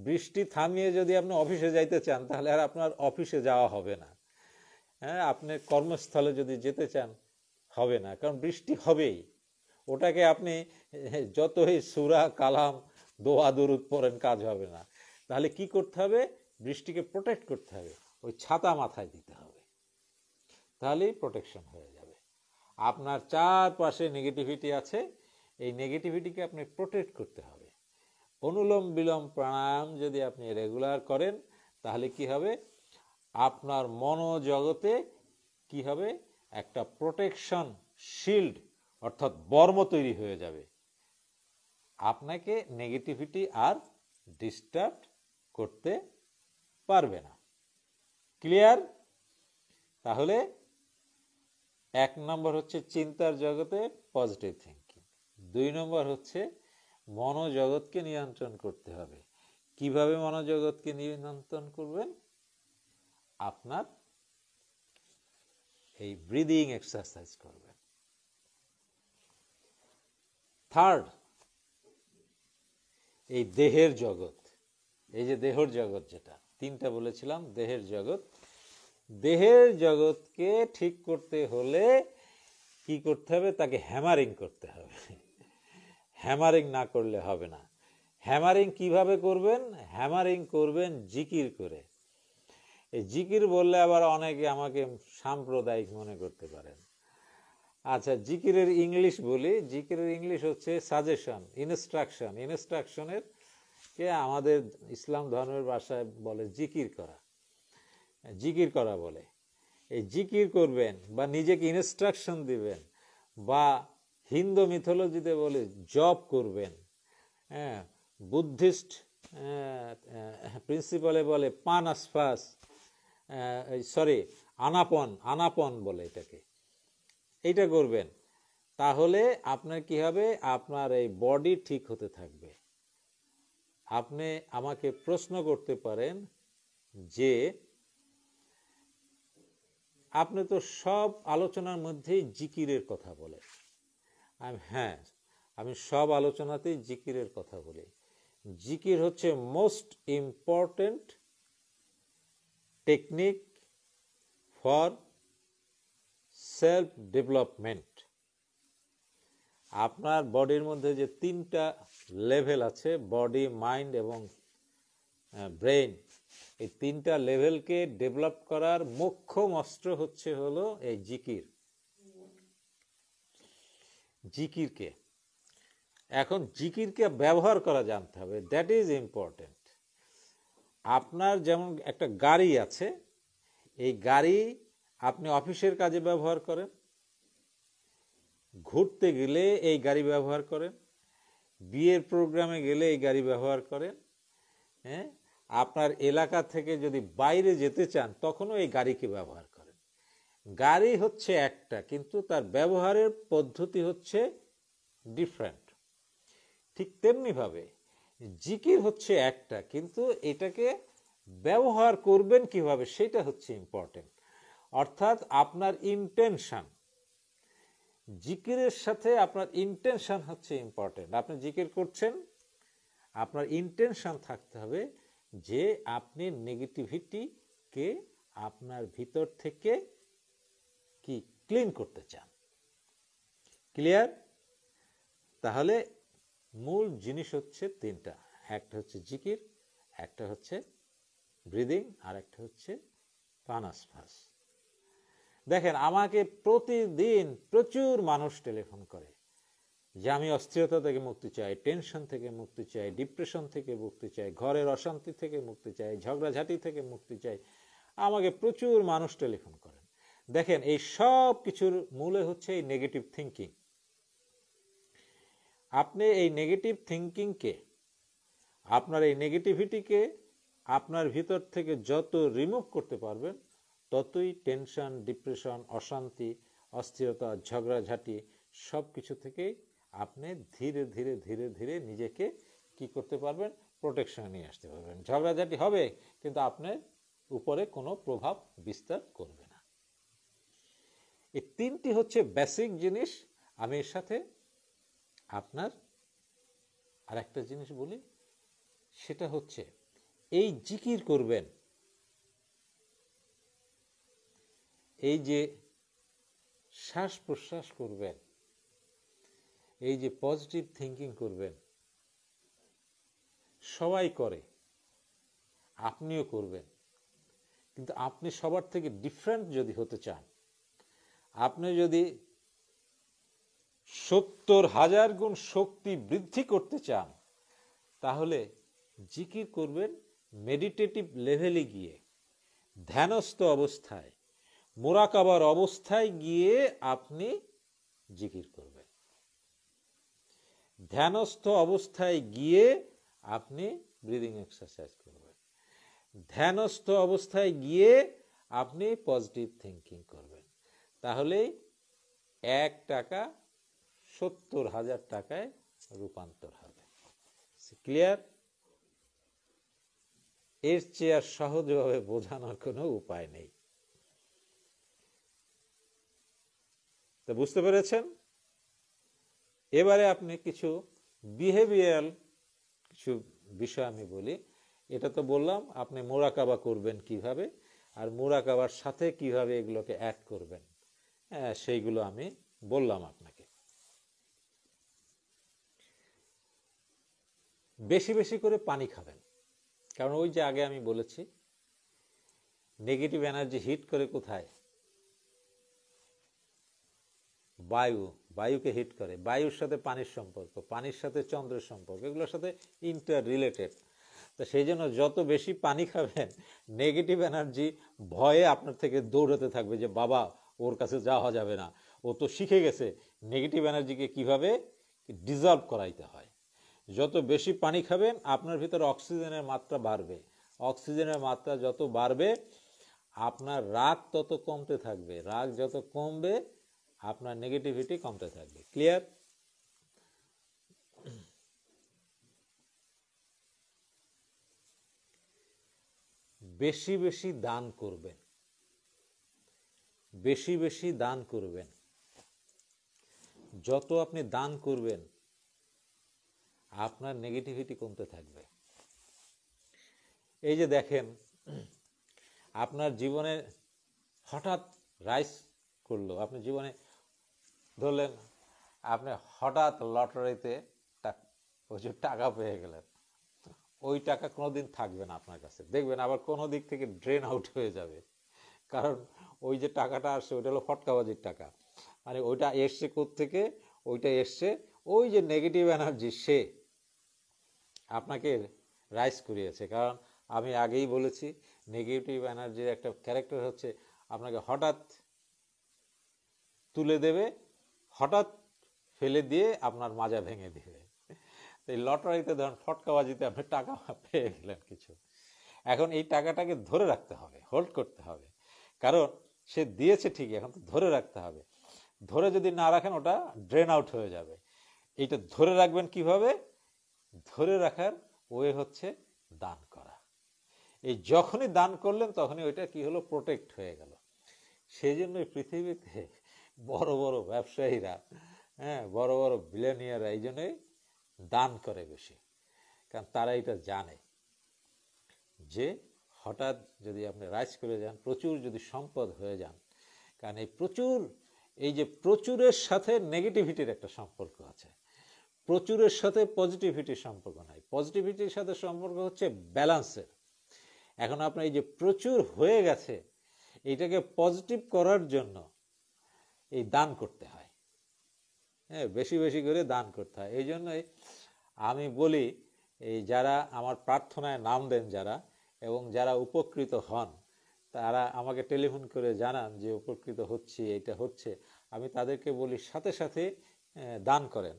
বৃষ্টি থামিয়ে যদি আপনি অফিসে যাইতে চান তাহলে আর আপনার অফিসে যাওয়া হবে না হ্যাঁ আপনি কর্মস্থলে যদি যেতে চান হবে না কারণ বৃষ্টি হবেই ওটাকে আপনি যতই সুরা কালাম দোয়া দরুদ পড়েন কাজ হবে না তাহলে কি করতে হবে বৃষ্টিকে প্রোটেক্ট করতে হবে ওই ছাতা মাথায় দিতে হবে তাহলেই প্রোটেকশন হয়ে যাবে আপনার চারপাশে নেগেটিভিটি আছে এই নেগেটিভিটিকে আপনি প্রোটেক্ট করতে হবে অনুলোম বিলোম প্রাণায়াম যদি আপনি রেগুলার করেন তাহলে কি হবে আপনার মনোজগতে কি হবে একটা প্রোটেকশন শিল্ড অর্থাৎ বর্ম তৈরি হয়ে যাবে আপনাকে নেগেটিভিটি আর ডিস্টার্ব করতে পারবে না ক্লিয়ার তাহলে এক নম্বর হচ্ছে চিন্তার জগতে পজিটিভ থিঙ্কিং দুই নম্বর হচ্ছে মনোজগৎকে নিয়ন্ত্রণ করতে হবে কিভাবে মনোজগৎকে নিয়ন্ত্রণ করবেন আপনার এই ব্রিদিং এক্সারসাইজ করবেন থার্ড এই দেহের জগৎ এই যে দেহর জগৎ যেটা তিনটা বলেছিলাম দেহের জগৎ দেহের জগৎকে ঠিক করতে হলে কি করতে হবে তাকে হ্যামারিং করতে হবে হ্যামারিং না করলে হবে না হ্যামারিং কিভাবে করবেন হ্যামারিং করবেন জিকির করে এই জিকির বললে আবার অনেকে আমাকে সাম্প্রদায়িক মনে করতে পারেন আচ্ছা জিকিরের ইংলিশ বলি জিকিরের ইংলিশ হচ্ছে সাজেশন ইনস্ট্রাকশন ইনস্ট্রাকশনের কে আমাদের ইসলাম ধর্মের ভাষায় বলে জিকির করা জিকির করা বলে এই জিকির করবেন বা নিজেকে ইনস্ট্রাকশন দিবেন বা হিন্দু মিথোলজিতে বলে জব করবেন হ্যাঁ বুদ্ধিস্ট প্রিন্সিপালে বলে পান আসফাস সরি আনাপন আনাপন বলে এটাকে এইটা করবেন তাহলে আপনার কি হবে আপনার এই বডি ঠিক হতে থাকবে আপনি আমাকে প্রশ্ন করতে পারেন যে আপনি তো সব আলোচনার মধ্যেই জিকিরের কথা বলেন আমি হ্যাঁ আমি সব আলোচনাতেই জিকিরের কথা বলি জিকির হচ্ছে most important technique for self development আপনার বডির মধ্যে যে তিনটা লেভেল আছে বডি মাইন্ড এবং ব্রেন এই তিনটা লেভেলকে ডেভেলপ করার মুখ্য অস্ত্র হচ্ছে হলো এই জিকির জিকিরকে এখন জিকিরকে ব্যবহার করা জানতে হবে দ্যাট ইজ ইম্পর্টেন্ট আপনার যেমন একটা গাড়ি আছে এই গাড়ি আপনি অফিসের কাজে ব্যবহার করেন ঘুরতে গেলে এই গাড়ি ব্যবহার করেন বিয়ের প্রোগ্রামে গেলে এই গাড়ি ব্যবহার করেন হ্যাঁ আপনার এলাকা থেকে যদি বাইরে যেতে চান তখনও এই গাড়িকে ব্যবহার করেন গাড়ি হচ্ছে একটা কিন্তু তার ব্যবহারের পদ্ধতি হচ্ছে ডিফারেন্ট ঠিক তেমনিভাবে জিকির হচ্ছে একটা কিন্তু এটাকে ব্যবহার করবেন কিভাবে সেটা হচ্ছে ইম্পর্টেন্ট অর্থাৎ আপনার ইন্টেনশন জিকিরের সাথে আপনার ইন্টেনশন হচ্ছে ইম্পর্টেন্ট আপনি জিকির করছেন আপনার ইন্টেনশন থাকতে হবে যে আপনি নেগেটিভিটিকে আপনার ভিতর থেকে কি ক্লিন করতে চান ক্লিয়ার তাহলে মূল জিনিস হচ্ছে তিনটা একটা হচ্ছে জিকির একটা হচ্ছে ব্রিদিং আর একটা হচ্ছে পানাসফাস দেখেন আমাকে প্রতিদিন প্রচুর মানুষ টেলিফোন করে যে আমি অস্থিরতা থেকে মুক্তি চাই টেনশন থেকে মুক্তি চাই ডিপ্রেশন থেকে মুক্তি চাই ঘরের অশান্তি থেকে মুক্তি চাই ঝগড়াঝাটি থেকে মুক্তি চাই আমাকে প্রচুর মানুষ টেলিফোন করেন দেখেন এই সব কিছুর মূলে হচ্ছে এই নেগেটিভ থিঙ্কিং আপনি এই নেগেটিভ থিঙ্কিংকে আপনার এই নেগেটিভিটিকে আপনার ভিতর থেকে যত রিমুভ করতে পারবেন ততই টেনশন ডিপ্রেশন অশান্তি অস্থিরতা ঝগড়াঝাটি সব কিছু থেকে আপনি ধীরে ধীরে ধীরে ধীরে নিজেকে কি করতে পারবেন প্রোটেকশন নিয়ে আসতে পারবেন ঝগড়াঝাটি হবে কিন্তু আপনার উপরে কোনো প্রভাব বিস্তার করবে না এই তিনটি হচ্ছে বেসিক জিনিস আমি এর সাথে আপনার আর একটা জিনিস বলি সেটা হচ্ছে এই জিকির করবেন এই যে শ্বাস প্রশ্বাস করবেন এই যে পজিটিভ থিঙ্কিং করবেন সবাই করে আপনিও করবেন কিন্তু আপনি সবার থেকে ডিফারেন্ট যদি হতে চান আপনি যদি সত্তর হাজার গুণ শক্তি বৃদ্ধি করতে চান তাহলে জিকির করবেন মেডিটেটিভ লেভেলে গিয়ে ধ্যানস্থ অবস্থায় মোরাকাবার অবস্থায় গিয়ে আপনি জিকির করবেন ধ্যানস্থ অবস্থায় গিয়ে আপনি ব্রিদিং এক্সারসাইজ করবেন ধ্যানস্থ অবস্থায় গিয়ে আপনি পজিটিভ থিঙ্কিং করবেন তাহলে এক টাকা সত্তর হাজার টাকায় রূপান্তর হবে ক্লিয়ার এর চেয়ে আর সহজভাবে বোঝানোর কোনো উপায় নেই তা বুঝতে পেরেছেন এবারে আপনি কিছু বিহেভিয়াল কিছু বিষয় আমি বলি এটা তো বললাম আপনি মোরাকাবা করবেন কিভাবে আর মোরাকাবার সাথে কিভাবে এগুলোকে অ্যাড করবেন হ্যাঁ সেইগুলো আমি বললাম আপনাকে বেশি বেশি করে পানি খাবেন কারণ ওই যে আগে আমি বলেছি নেগেটিভ এনার্জি হিট করে কোথায় বায়ু বায়ুকে হিট করে বায়ুর সাথে পানির সম্পর্ক পানির সাথে চন্দ্রের সম্পর্ক এগুলোর সাথে ইন্টার রিলেটেড তো সেই জন্য যত বেশি পানি খাবেন নেগেটিভ এনার্জি ভয়ে আপনার থেকে দৌড়াতে থাকবে যে বাবা ওর কাছে যাওয়া যাবে না ও তো শিখে গেছে নেগেটিভ এনার্জিকে কিভাবে ডিজলভ করাইতে হয় যত বেশি পানি খাবেন আপনার ভিতরে অক্সিজেনের মাত্রা বাড়বে অক্সিজেনের মাত্রা যত বাড়বে আপনার রাগ তত কমতে থাকবে রাগ যত কমবে আপনার নেগেটিভিটি কমতে থাকবে ক্লিয়ার বেশি বেশি দান করবেন বেশি বেশি দান করবেন যত আপনি দান করবেন আপনার নেগেটিভিটি কমতে থাকবে এই যে দেখেন আপনার জীবনে হঠাৎ রাইস করলো আপনার জীবনে ধরলেন আপনি হঠাৎ লটারিতে প্রচুর টাকা পেয়ে গেলেন ওই টাকা কোনো দিন থাকবে না আপনার কাছে দেখবেন আবার কোনো দিক থেকে ড্রেন আউট হয়ে যাবে কারণ ওই যে টাকাটা আসছে ওইটা হলো ফটকাবাজির টাকা মানে ওইটা এসছে থেকে ওইটা এসছে ওই যে নেগেটিভ এনার্জি সে আপনাকে রাইস করিয়েছে কারণ আমি আগেই বলেছি নেগেটিভ এনার্জির একটা ক্যারেক্টার হচ্ছে আপনাকে হঠাৎ তুলে দেবে হঠাৎ ফেলে দিয়ে আপনার মাজা ভেঙে দিবে এই লটারিতে ধরেন ফটকাবাজিতে আপনি টাকা পেয়ে গেলেন কিছু এখন এই টাকাটাকে ধরে রাখতে হবে হোল্ড করতে হবে কারণ সে দিয়েছে ঠিকই এখন তো ধরে রাখতে হবে ধরে যদি না রাখেন ওটা ড্রেন আউট হয়ে যাবে এইটা ধরে রাখবেন কিভাবে ধরে রাখার ওয়ে হচ্ছে দান করা এই যখনই দান করলেন তখনই ওইটা কি হলো প্রোটেক্ট হয়ে গেল সেই জন্য পৃথিবীতে বড় বড় ব্যবসায়ীরা হ্যাঁ বড় বড় বিলেনিয়ারা এই জন্যই দান করে বেশি কারণ তারা এটা জানে যে হঠাৎ যদি আপনি রাইজ করে যান প্রচুর যদি সম্পদ হয়ে যান কারণ এই প্রচুর এই যে প্রচুরের সাথে নেগেটিভিটির একটা সম্পর্ক আছে প্রচুরের সাথে পজিটিভিটির সম্পর্ক নাই পজিটিভিটির সাথে সম্পর্ক হচ্ছে ব্যালান্সের এখন আপনার এই যে প্রচুর হয়ে গেছে এটাকে পজিটিভ করার জন্য এই দান করতে হয় হ্যাঁ বেশি বেশি করে দান করতে হয় এই জন্যই আমি বলি এই যারা আমার প্রার্থনায় নাম দেন যারা এবং যারা উপকৃত হন তারা আমাকে টেলিফোন করে জানান যে উপকৃত হচ্ছি এটা হচ্ছে আমি তাদেরকে বলি সাথে সাথে দান করেন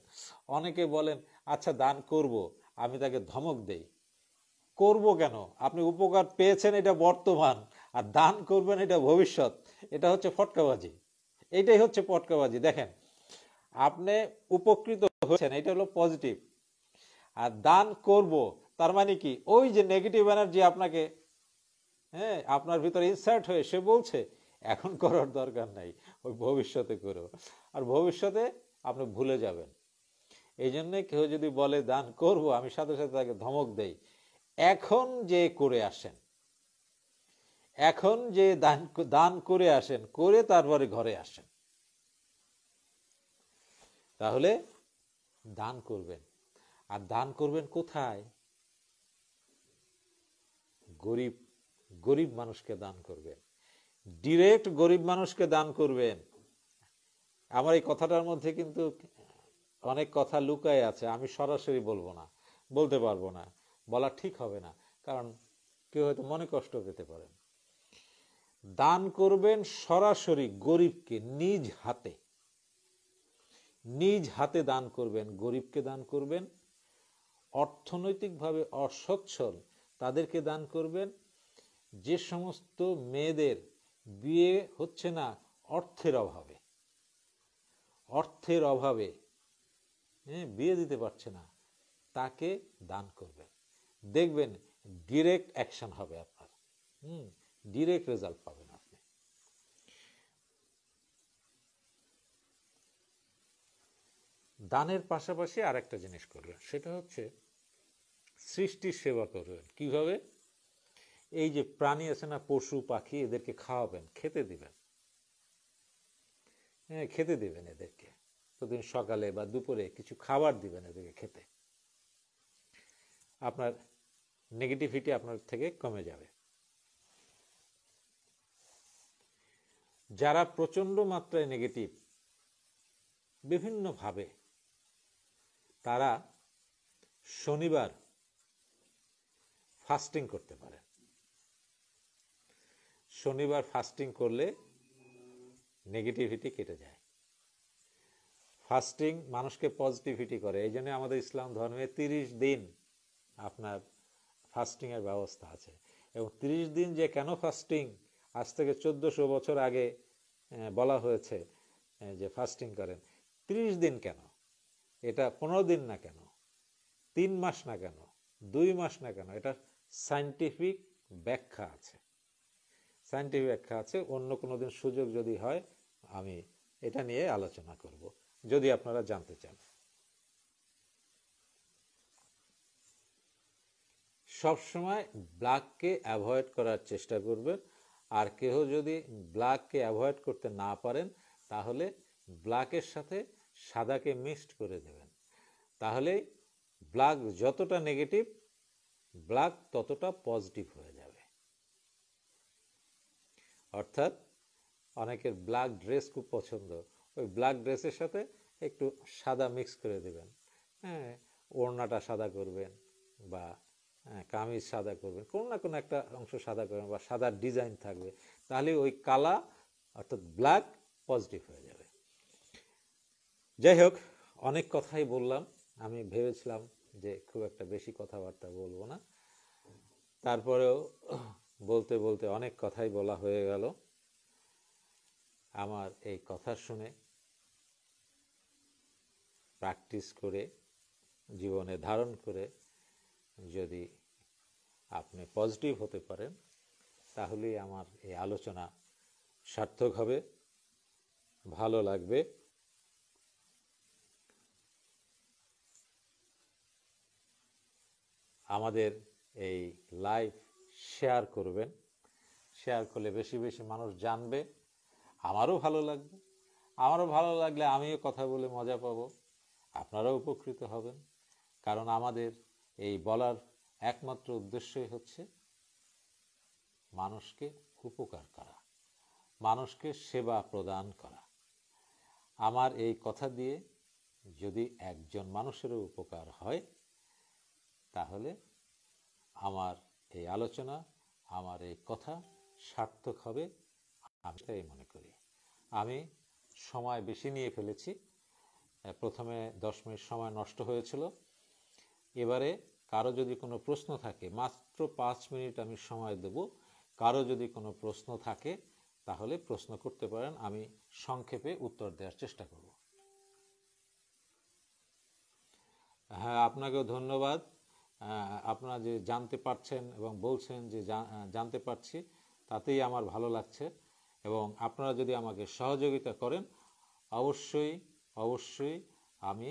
অনেকে বলেন আচ্ছা দান করব আমি তাকে ধমক দেই করব কেন আপনি উপকার পেয়েছেন এটা বর্তমান আর দান করবেন এটা ভবিষ্যৎ এটা হচ্ছে ফটকাবাজি এইটাই হচ্ছে পটকাবাজি দেখেন আপনি উপকৃত হয়েছেন এটা হলো পজিটিভ আর দান করব তার মানে কি ওই যে নেগেটিভ এনার্জি আপনাকে হ্যাঁ আপনার ভিতরে ইনসার্ট হয়ে সে বলছে এখন করার দরকার নাই ওই ভবিষ্যতে করো আর ভবিষ্যতে আপনি ভুলে যাবেন এই জন্যে কেউ যদি বলে দান করব আমি সাথে সাথে তাকে ধমক দেই এখন যে করে আসেন এখন যে দান দান করে আসেন করে তারপরে ঘরে আসেন তাহলে দান করবেন আর দান করবেন কোথায় গরিব গরিব মানুষকে দান করবেন ডিরেক্ট গরিব মানুষকে দান করবেন আমার এই কথাটার মধ্যে কিন্তু অনেক কথা লুকায় আছে আমি সরাসরি বলবো না বলতে পারবো না বলা ঠিক হবে না কারণ কেউ হয়তো মনে কষ্ট পেতে পারেন দান করবেন সরাসরি গরিবকে নিজ হাতে নিজ হাতে দান করবেন গরিবকে দান করবেন অর্থনৈতিকভাবে অসচ্ছল তাদেরকে দান করবেন যে সমস্ত মেয়েদের বিয়ে হচ্ছে না অর্থের অভাবে অর্থের অভাবে হ্যাঁ বিয়ে দিতে পারছে না তাকে দান করবেন দেখবেন ডিরেক্ট অ্যাকশন হবে আপনার হুম ডিরেক্ট রেজাল্ট পাবেন আপনি দানের পাশাপাশি আর একটা জিনিস করবেন সেটা হচ্ছে সৃষ্টির সেবা করবেন কিভাবে এই যে প্রাণী আছে না পশু পাখি এদেরকে খাওয়াবেন খেতে দিবেন হ্যাঁ খেতে দিবেন এদেরকে প্রতিদিন সকালে বা দুপুরে কিছু খাবার দিবেন এদেরকে খেতে আপনার নেগেটিভিটি আপনার থেকে কমে যাবে যারা প্রচণ্ড মাত্রায় নেগেটিভ বিভিন্নভাবে তারা শনিবার ফাস্টিং করতে পারে শনিবার ফাস্টিং করলে নেগেটিভিটি কেটে যায় ফাস্টিং মানুষকে পজিটিভিটি করে এই জন্য আমাদের ইসলাম ধর্মে তিরিশ দিন আপনার ফাস্টিংয়ের ব্যবস্থা আছে এবং তিরিশ দিন যে কেন ফাস্টিং আজ থেকে চোদ্দোশো বছর আগে বলা হয়েছে যে ফাস্টিং করেন ত্রিশ দিন কেন এটা পনেরো দিন না কেন তিন মাস না কেন দুই মাস না কেন এটা সাইন্টিফিক ব্যাখ্যা আছে সাইন্টিফিক ব্যাখ্যা আছে অন্য কোনো দিন সুযোগ যদি হয় আমি এটা নিয়ে আলোচনা করব যদি আপনারা জানতে চান সবসময় ব্লাককে অ্যাভয়েড করার চেষ্টা করবেন আর কেহ যদি ব্ল্যাককে অ্যাভয়েড করতে না পারেন তাহলে ব্ল্যাকের সাথে সাদাকে মিক্সড করে দেবেন তাহলে ব্ল্যাক যতটা নেগেটিভ ব্ল্যাক ততটা পজিটিভ হয়ে যাবে অর্থাৎ অনেকের ব্ল্যাক ড্রেস খুব পছন্দ ওই ব্ল্যাক ড্রেসের সাথে একটু সাদা মিক্স করে দেবেন হ্যাঁ ওড়নাটা সাদা করবেন বা হ্যাঁ, কামিজ সাদা করবেন কোনো না কোনো একটা অংশ সাদা করবেন বা সাদা ডিজাইন থাকবে তাহলে ওই কালা অর্থাৎ ব্ল্যাক পজিটিভ হয়ে যাবে যাই হোক অনেক কথাই বললাম আমি ভেবেছিলাম যে খুব একটা বেশি কথাবার্তা বলবো না তারপরেও বলতে বলতে অনেক কথাই বলা হয়ে গেল আমার এই কথা শুনে প্র্যাকটিস করে জীবনে ধারণ করে যদি আপনি পজিটিভ হতে পারেন তাহলে আমার এই আলোচনা সার্থক হবে ভালো লাগবে আমাদের এই লাইভ শেয়ার করবেন শেয়ার করলে বেশি বেশি মানুষ জানবে আমারও ভালো লাগবে আমারও ভালো লাগলে আমিও কথা বলে মজা পাবো আপনারাও উপকৃত হবেন কারণ আমাদের এই বলার একমাত্র উদ্দেশ্যই হচ্ছে মানুষকে উপকার করা মানুষকে সেবা প্রদান করা আমার এই কথা দিয়ে যদি একজন মানুষেরও উপকার হয় তাহলে আমার এই আলোচনা আমার এই কথা সার্থক হবে আমি তাই মনে করি আমি সময় বেশি নিয়ে ফেলেছি প্রথমে দশ মিনিট সময় নষ্ট হয়েছিল এবারে কারো যদি কোনো প্রশ্ন থাকে মাত্র পাঁচ মিনিট আমি সময় দেব কারো যদি কোনো প্রশ্ন থাকে তাহলে প্রশ্ন করতে পারেন আমি সংক্ষেপে উত্তর দেওয়ার চেষ্টা করব হ্যাঁ আপনাকেও ধন্যবাদ আপনারা যে জানতে পারছেন এবং বলছেন যে জানতে পারছি তাতেই আমার ভালো লাগছে এবং আপনারা যদি আমাকে সহযোগিতা করেন অবশ্যই অবশ্যই আমি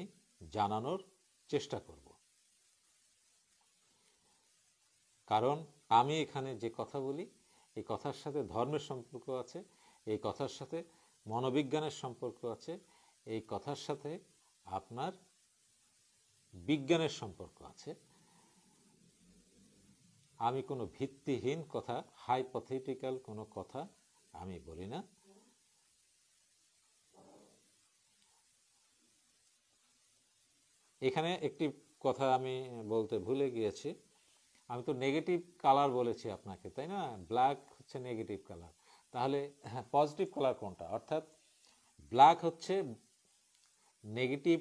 জানানোর চেষ্টা করব কারণ আমি এখানে যে কথা বলি এই কথার সাথে ধর্মের সম্পর্ক আছে এই কথার সাথে মনোবিজ্ঞানের সম্পর্ক আছে এই কথার সাথে আপনার বিজ্ঞানের সম্পর্ক আছে আমি কোনো ভিত্তিহীন কথা হাইপথেটিক্যাল কোনো কথা আমি বলি না এখানে একটি কথা আমি বলতে ভুলে গিয়েছি আমি তো নেগেটিভ কালার বলেছি আপনাকে তাই না ব্ল্যাক হচ্ছে নেগেটিভ কালার তাহলে পজিটিভ হ্যাঁ, কালার কোনটা অর্থাৎ ব্ল্যাক হচ্ছে নেগেটিভ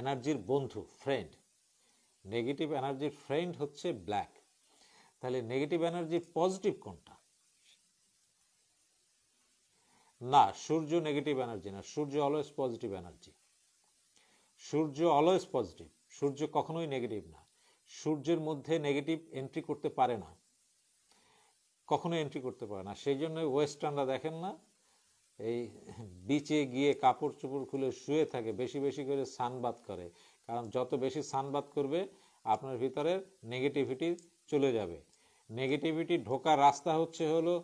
এনার্জির বন্ধু ফ্রেন্ড নেগেটিভ এনার্জির ফ্রেন্ড হচ্ছে ব্ল্যাক তাহলে নেগেটিভ এনার্জির পজিটিভ কোনটা না সূর্য নেগেটিভ এনার্জি না সূর্য অলওয়েজ পজিটিভ এনার্জি সূর্য অলওয়েজ পজিটিভ সূর্য কখনোই নেগেটিভ না সূর্যের মধ্যে নেগেটিভ এন্ট্রি করতে পারে না কখনো এন্ট্রি করতে পারে না সেই জন্য ওয়েস্টার্নরা দেখেন না এই বিচে গিয়ে কাপড় চোপড় খুলে শুয়ে থাকে বেশি বেশি করে সানবাদ করে কারণ যত বেশি সানবাদ করবে আপনার ভিতরে নেগেটিভিটি চলে যাবে নেগেটিভিটি ঢোকার রাস্তা হচ্ছে হলো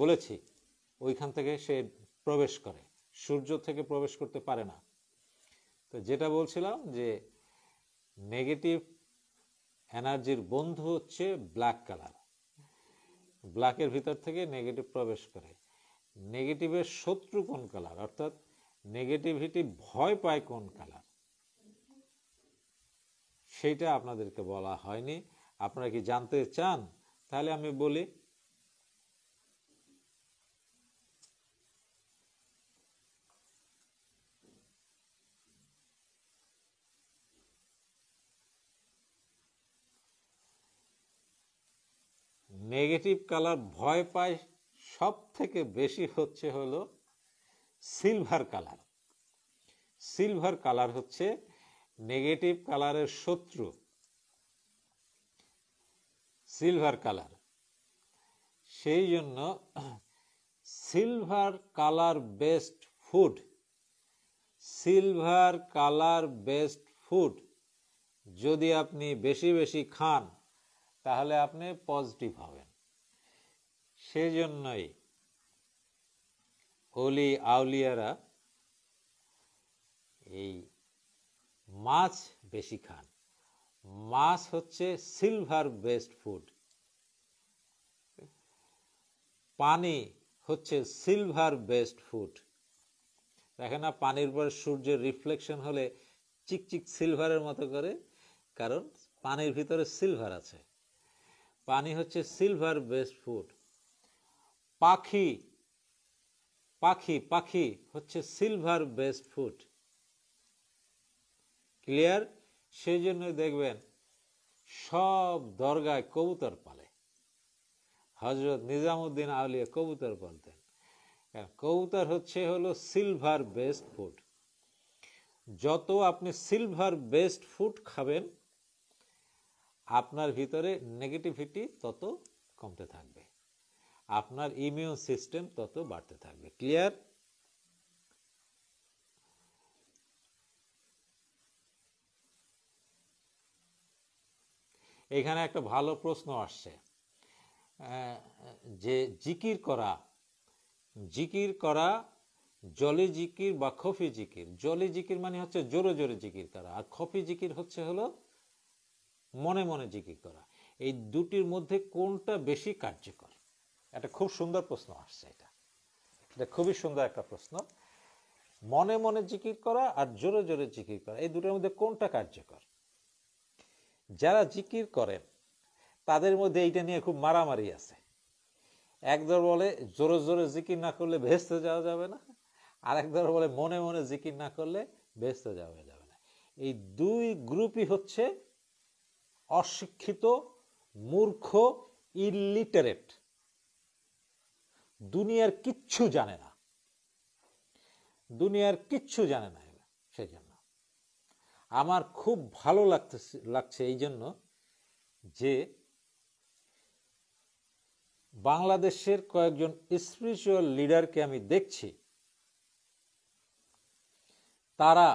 বলেছি ওইখান থেকে সে প্রবেশ করে সূর্য থেকে প্রবেশ করতে পারে না তো যেটা বলছিলাম যে নেগেটিভ এনার্জির বন্ধু হচ্ছে ব্ল্যাক কালার ব্ল্যাকের ভিতর থেকে নেগেটিভ প্রবেশ করে নেগেটিভের শত্রু কোন কালার অর্থাৎ নেগেটিভিটি ভয় পায় কোন কালার সেইটা আপনাদেরকে বলা হয়নি আপনারা কি জানতে চান তাহলে আমি বলি নেগেটিভ কালার ভয় পায় সব থেকে বেশি হচ্ছে হলো সিলভার কালার সিলভার কালার হচ্ছে নেগেটিভ কালারের শত্রু সিলভার কালার সেই জন্য silver colour best food silver colour best food যদি আপনি বেশি বেশি খান তাহলে আপনি পজিটিভ হবেন সেজন্যই অলি আউলিয়ারা এই মাছ বেশি খান মাছ হচ্ছে সিলভার বেস্ট ফুড পানি হচ্ছে সিলভার বেস্ট ফুড দেখে না পানির পর সূর্যের রিফ্লেকশন হলে চিকচিক সিলভারের মতো করে কারণ পানির ভিতরে সিলভার আছে পানি হচ্ছে সিলভার বেস্ট ফুড পাখি পাখি পাখি হচ্ছে সিলভার বেস্ট ফুড ক্লিয়ার সেই জন্য দেখবেন সব দরগায় কবুতর পালে হজরত নিজামুদ্দিন আউলিয়া কবুতর পালতেন কবুতর হচ্ছে হলো সিলভার বেস্ট ফুড যত আপনি সিলভার বেস্ট ফুড খাবেন আপনার ভিতরে নেগেটিভিটি তত কমতে থাকবে আপনার ইমিউন সিস্টেম তত বাড়তে থাকবে ক্লিয়ার এখানে একটা ভালো প্রশ্ন আসছে যে জিকির করা জিকির করা জলে জিকির বা খফি জিকির জলে জিকির মানে হচ্ছে জোরে জোরে জিকির করা আর খফি জিকির হচ্ছে হলো মনে মনে জিকির করা এই দুটির মধ্যে কোনটা বেশি কার্যকর একটা খুব সুন্দর প্রশ্ন আসছে এটা এটা খুবই সুন্দর একটা প্রশ্ন মনে মনে জিকির করা আর জোরে জোরে জিকির করা এই দুটোর মধ্যে কোনটা কার্যকর যারা জিকির করেন তাদের মধ্যে এইটা নিয়ে খুব মারামারি আছে একদল বলে জোরে জোরে জিকির না করলে ভেস্তে যাওয়া যাবে না আর আরেকদল বলে মনে মনে জিকির না করলে ভেস্তে যাওয়া যাবে না এই দুই গ্রুপই হচ্ছে অশিক্ষিত মূর্খ ইলিটারেট দুনিয়ার কিচ্ছু জানে না দুনিয়ার কিচ্ছু জানে না সেই জন্য আমার খুব ভালো লাগতে লাগছে এই জন্য যে বাংলাদেশের কয়েকজন স্পিরিচুয়াল লিডারকে আমি দেখছি তারা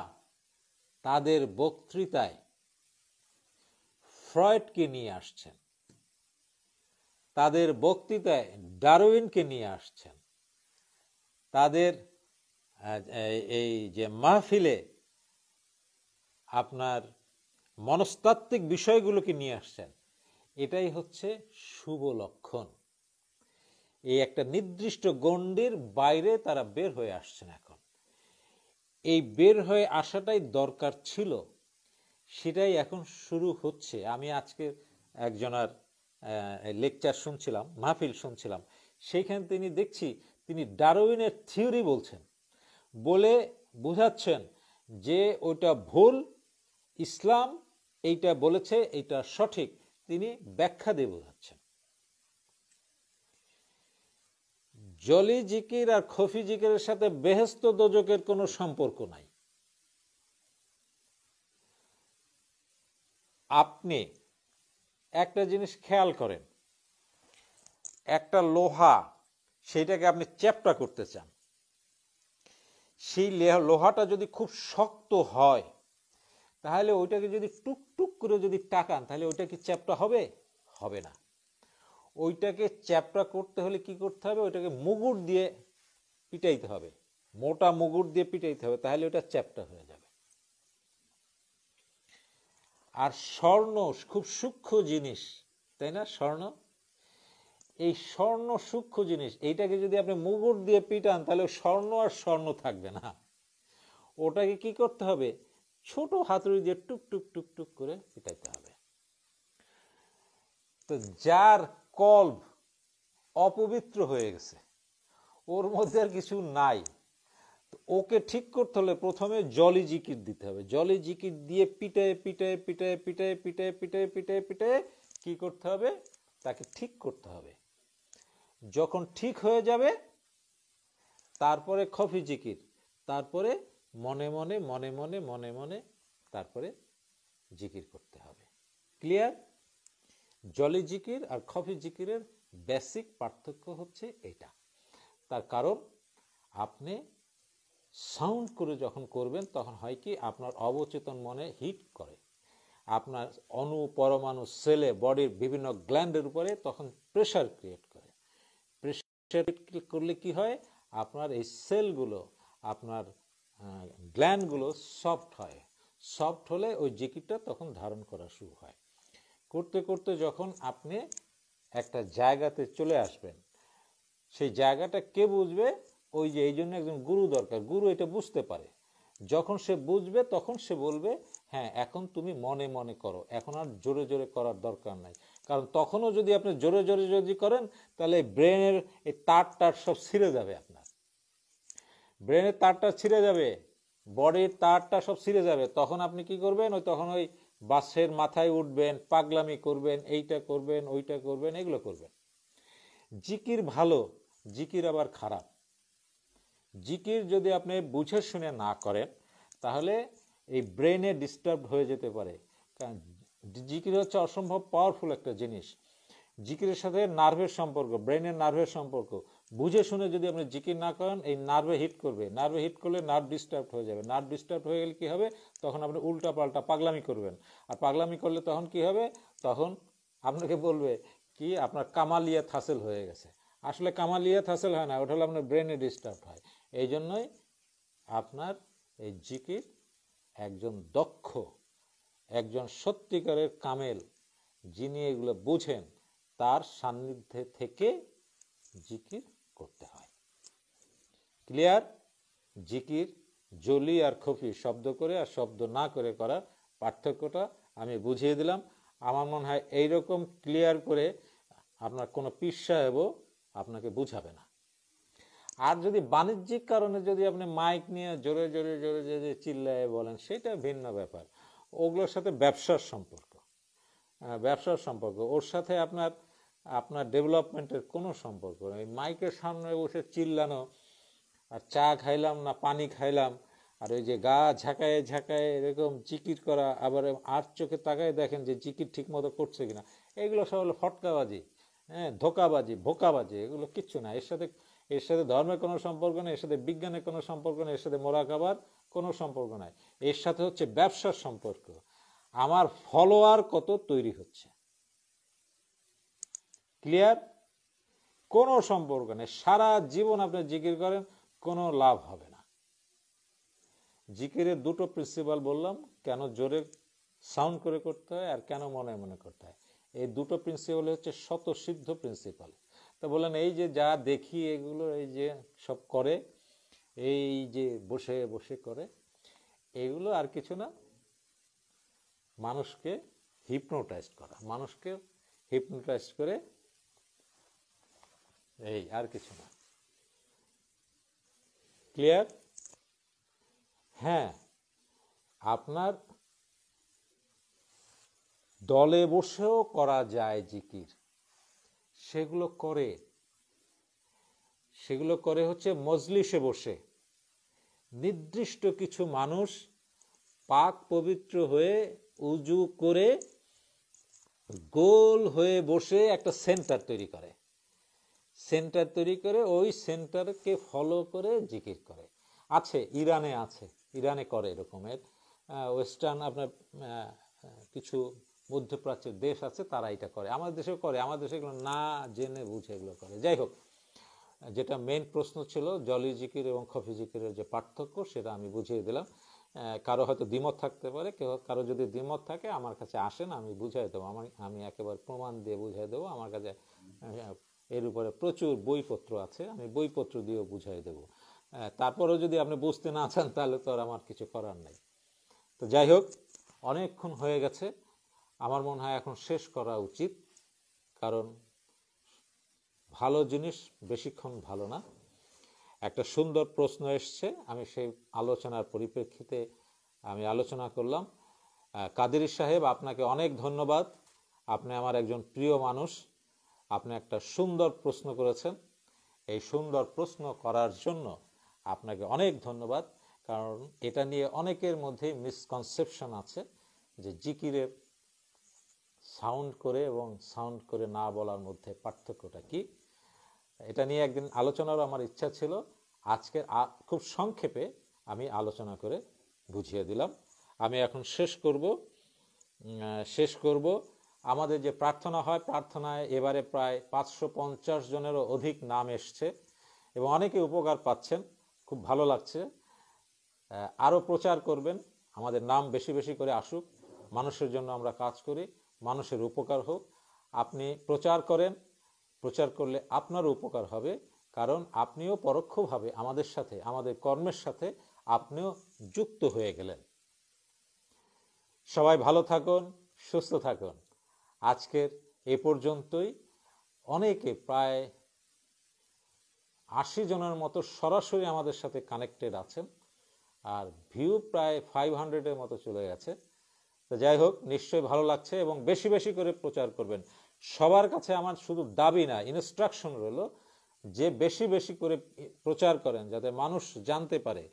তাদের বক্তৃতায় ফ্রয়েডকে নিয়ে আসছেন তাদের বক্তৃতায় ডারউইনকে নিয়ে আসছেন তাদের এই যে মাহফিলে আপনার মনস্তাত্ত্বিক বিষয়গুলোকে নিয়ে আসছেন এটাই হচ্ছে শুভ লক্ষণ এই একটা নির্দিষ্ট গণ্ডির বাইরে তারা বের হয়ে আসছেন এখন এই বের হয়ে আসাটাই দরকার ছিল সেটাই এখন শুরু হচ্ছে আমি আজকে একজনার লেকচার শুনছিলাম মাহফিল শুনছিলাম সেইখানে তিনি দেখছি তিনি ডারউইনের থিওরি বলছেন বলে বোঝাচ্ছেন যে ওটা ভুল ইসলাম এইটা বলেছে এইটা সঠিক তিনি ব্যাখ্যা দিয়ে বোঝাচ্ছেন জলি জিকির আর খফি জিকিরের সাথে বেহেস্ত দোজকের কোনো সম্পর্ক নাই আপনি একটা জিনিস খেয়াল করেন একটা লোহা সেইটাকে আপনি চ্যাপটা করতে চান সেই লোহাটা যদি খুব শক্ত হয় তাহলে ওইটাকে যদি টুকটুক করে যদি টাকান তাহলে ওইটা কি চ্যাপটা হবে হবে না ওইটাকে চ্যাপটা করতে হলে কি করতে হবে ওইটাকে মুগুর দিয়ে পিটাইতে হবে মোটা মুগুর দিয়ে পিটাইতে হবে তাহলে ওইটা চ্যাপটা হয়ে যাবে আর স্বর্ণ খুব সূক্ষ্ম জিনিস তাই না স্বর্ণ এই স্বর্ণ সূক্ষ্ম জিনিস এইটাকে যদি আপনি মুগুর দিয়ে পিটান তাহলে স্বর্ণ আর স্বর্ণ থাকবে না ওটাকে কি করতে হবে ছোট হাতুড়ি দিয়ে টুক টুক টুক টুক করে পিটাইতে হবে তো যার কল্প অপবিত্র হয়ে গেছে ওর মধ্যে আর কিছু নাই ওকে ঠিক করতে হলে প্রথমে জলি জিকির দিতে হবে জলি জিকির দিয়ে পিটায় পিটায় পিটায় পিটায় পিটায় পিটায় পিটায় পিটায় কি করতে হবে তাকে ঠিক করতে হবে যখন ঠিক হয়ে যাবে তারপরে খফি জিকির তারপরে মনে মনে মনে মনে মনে মনে তারপরে জিকির করতে হবে ক্লিয়ার জলি জিকির আর খফি জিকিরের বেসিক পার্থক্য হচ্ছে এটা তার কারণ আপনি সাউন্ড করে যখন করবেন তখন হয় কি আপনার অবচেতন মনে হিট করে আপনার অনু পরমাণু সেলে বডির বিভিন্ন গ্ল্যান্ডের উপরে তখন প্রেশার ক্রিয়েট করে প্রেশার করলে কি হয় আপনার এই সেলগুলো আপনার গ্ল্যান্ডগুলো সফট হয় সফট হলে ওই জিকিরটা তখন ধারণ করা শুরু হয় করতে করতে যখন আপনি একটা জায়গাতে চলে আসবেন সেই জায়গাটা কে বুঝবে ওই যে এই জন্য একজন গুরু দরকার গুরু এটা বুঝতে পারে যখন সে বুঝবে তখন সে বলবে হ্যাঁ এখন তুমি মনে মনে করো এখন আর জোরে জোরে করার দরকার নাই কারণ তখনও যদি আপনি জোরে জোরে যদি করেন তাহলে ব্রেনের এই তার টার সব ছিঁড়ে যাবে আপনার ব্রেনের তারটা ছিঁড়ে যাবে বডির তারটা সব ছিঁড়ে যাবে তখন আপনি কি করবেন ওই তখন ওই বাসের মাথায় উঠবেন পাগলামি করবেন এইটা করবেন ওইটা করবেন এগুলো করবেন জিকির ভালো জিকির আবার খারাপ জিকির যদি আপনি বুঝে শুনে না করেন তাহলে এই ব্রেনে ডিস্টার্ব হয়ে যেতে পারে কারণ জিকির হচ্ছে অসম্ভব পাওয়ারফুল একটা জিনিস জিকিরের সাথে নার্ভের সম্পর্ক ব্রেনের নার্ভের সম্পর্ক বুঝে শুনে যদি আপনি জিকির না করেন এই নার্ভে হিট করবে নার্ভে হিট করলে নার্ভ ডিস্টার্ব হয়ে যাবে নার্ভ ডিস্টার্ব হয়ে গেলে কী হবে তখন আপনি উল্টা পাল্টা পাগলামি করবেন আর পাগলামি করলে তখন কি হবে তখন আপনাকে বলবে কি আপনার কামালিয়া থাসেল হয়ে গেছে আসলে কামালিয়া থাসেল হয় না ওটা হলে আপনার ব্রেনে ডিস্টার্ব হয় এই জন্যই আপনার এই জিকির একজন দক্ষ একজন সত্যিকারের কামেল যিনি এগুলো বুঝেন তার সান্নিধ্যে থেকে জিকির করতে হয় ক্লিয়ার জিকির জলি আর খফি শব্দ করে আর শব্দ না করে করার পার্থক্যটা আমি বুঝিয়ে দিলাম আমার মনে হয় এইরকম ক্লিয়ার করে আপনার কোনো পীর সাহেবও আপনাকে বুঝাবে না আর যদি বাণিজ্যিক কারণে যদি আপনি মাইক নিয়ে জোরে জোরে জোরে জোরে চিল্লায় বলেন সেটা ভিন্ন ব্যাপার ওগুলোর সাথে ব্যবসার সম্পর্ক ব্যবসার সম্পর্ক ওর সাথে আপনার আপনার ডেভেলপমেন্টের কোনো সম্পর্ক নেই মাইকের সামনে বসে চিল্লানো আর চা খাইলাম না পানি খাইলাম আর ওই যে গা ঝাঁকায় ঝাঁকায় এরকম জিকির করা আবার আর চোখে তাকায় দেখেন যে জিকির ঠিকমতো করছে কিনা এগুলো সব হলো ফটকাবাজি হ্যাঁ ধোকাবাজি ভোকাবাজি এগুলো কিচ্ছু না এর সাথে এর সাথে ধর্মের কোনো সম্পর্ক নেই এর সাথে বিজ্ঞানের কোনো সম্পর্ক নেই এর সাথে মোরাকাবার কোনো সম্পর্ক নাই এর সাথে হচ্ছে ব্যবসার সম্পর্ক আমার ফলোয়ার কত তৈরি হচ্ছে ক্লিয়ার কোনো সম্পর্ক নেই সারা জীবন আপনি জিকির করেন কোনো লাভ হবে না জিকিরের দুটো প্রিন্সিপাল বললাম কেন জোরে সাউন্ড করে করতে হয় আর কেন মনে মনে করতে হয় এই দুটো প্রিন্সিপাল হচ্ছে শতসিদ্ধ প্রিন্সিপাল তা বললেন এই যে যা দেখি এগুলো এই যে সব করে এই যে বসে বসে করে এগুলো আর কিছু না মানুষকে হিপনোটাইজ করা মানুষকে হিপনোটাইজ করে এই আর কিছু না ক্লিয়ার হ্যাঁ আপনার দলে বসেও করা যায় জিকির সেগুলো করে সেগুলো করে হচ্ছে মজলিসে বসে নির্দিষ্ট কিছু মানুষ পাক পবিত্র হয়ে উজু করে গোল হয়ে বসে একটা সেন্টার তৈরি করে সেন্টার তৈরি করে ওই সেন্টারকে ফলো করে জিকির করে আছে ইরানে আছে ইরানে করে এরকমের ওয়েস্টার্ন আপনার কিছু মধ্যপ্রাচ্যের দেশ আছে তারা এটা করে আমাদের দেশেও করে আমাদের দেশে এগুলো না জেনে বুঝে এগুলো করে যাই হোক যেটা মেন প্রশ্ন ছিল জলি জিকির এবং খফি জিকিরের যে পার্থক্য সেটা আমি বুঝিয়ে দিলাম কারো হয়তো দ্বিমত থাকতে পারে কেউ কারো যদি দ্বিমত থাকে আমার কাছে আসেন আমি বুঝাই দেবো আমার আমি একেবারে প্রমাণ দিয়ে বুঝাই দেবো আমার কাছে এর উপরে প্রচুর বইপত্র আছে আমি বইপত্র দিয়েও বুঝাই দেবো তারপরেও যদি আপনি বুঝতে না চান তাহলে তো আর আমার কিছু করার নাই তো যাই হোক অনেকক্ষণ হয়ে গেছে আমার মনে হয় এখন শেষ করা উচিত কারণ ভালো জিনিস বেশিক্ষণ ভালো না একটা সুন্দর প্রশ্ন এসছে আমি সেই আলোচনার পরিপ্রেক্ষিতে আমি আলোচনা করলাম কাদির সাহেব আপনাকে অনেক ধন্যবাদ আপনি আমার একজন প্রিয় মানুষ আপনি একটা সুন্দর প্রশ্ন করেছেন এই সুন্দর প্রশ্ন করার জন্য আপনাকে অনেক ধন্যবাদ কারণ এটা নিয়ে অনেকের মধ্যে মিসকনসেপশন আছে যে জিকিরের সাউন্ড করে এবং সাউন্ড করে না বলার মধ্যে পার্থক্যটা কি এটা নিয়ে একদিন আলোচনারও আমার ইচ্ছা ছিল আজকে খুব সংক্ষেপে আমি আলোচনা করে বুঝিয়ে দিলাম আমি এখন শেষ করব শেষ করব আমাদের যে প্রার্থনা হয় প্রার্থনায় এবারে প্রায় পাঁচশো পঞ্চাশ জনেরও অধিক নাম এসছে এবং অনেকে উপকার পাচ্ছেন খুব ভালো লাগছে আরও প্রচার করবেন আমাদের নাম বেশি বেশি করে আসুক মানুষের জন্য আমরা কাজ করি মানুষের উপকার হোক আপনি প্রচার করেন প্রচার করলে আপনার উপকার হবে কারণ আপনিও পরোক্ষভাবে আমাদের সাথে আমাদের কর্মের সাথে আপনিও যুক্ত হয়ে গেলেন সবাই ভালো থাকুন সুস্থ থাকুন আজকের এ পর্যন্তই অনেকে প্রায় আশি জনের মতো সরাসরি আমাদের সাথে কানেক্টেড আছেন আর ভিউ প্রায় ফাইভ হান্ড্রেডের মতো চলে গেছে তো যাই হোক নিশ্চয়ই ভালো লাগছে এবং বেশি বেশি করে প্রচার করবেন সবার কাছে আমার শুধু দাবি না ইনস্ট্রাকশন রইল যে বেশি বেশি করে প্রচার করেন যাতে মানুষ জানতে পারে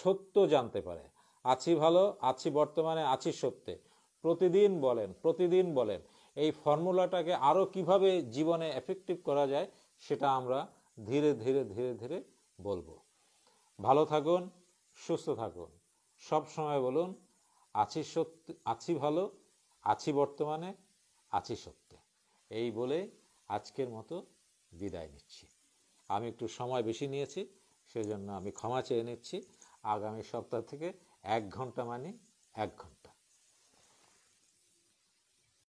সত্য জানতে পারে আছি ভালো আছি বর্তমানে আছি সত্যে প্রতিদিন বলেন প্রতিদিন বলেন এই ফর্মুলাটাকে আরও কিভাবে জীবনে এফেক্টিভ করা যায় সেটা আমরা ধীরে ধীরে ধীরে ধীরে বলবো ভালো থাকুন সুস্থ থাকুন সব সময় বলুন আছি সত্যি আছি ভালো আছি বর্তমানে আছি সত্যে এই বলে আজকের মতো বিদায় নিচ্ছি আমি একটু সময় বেশি নিয়েছি সেজন্য আমি ক্ষমা চেয়ে নিচ্ছি আগামী সপ্তাহ থেকে এক ঘন্টা মানে এক ঘন্টা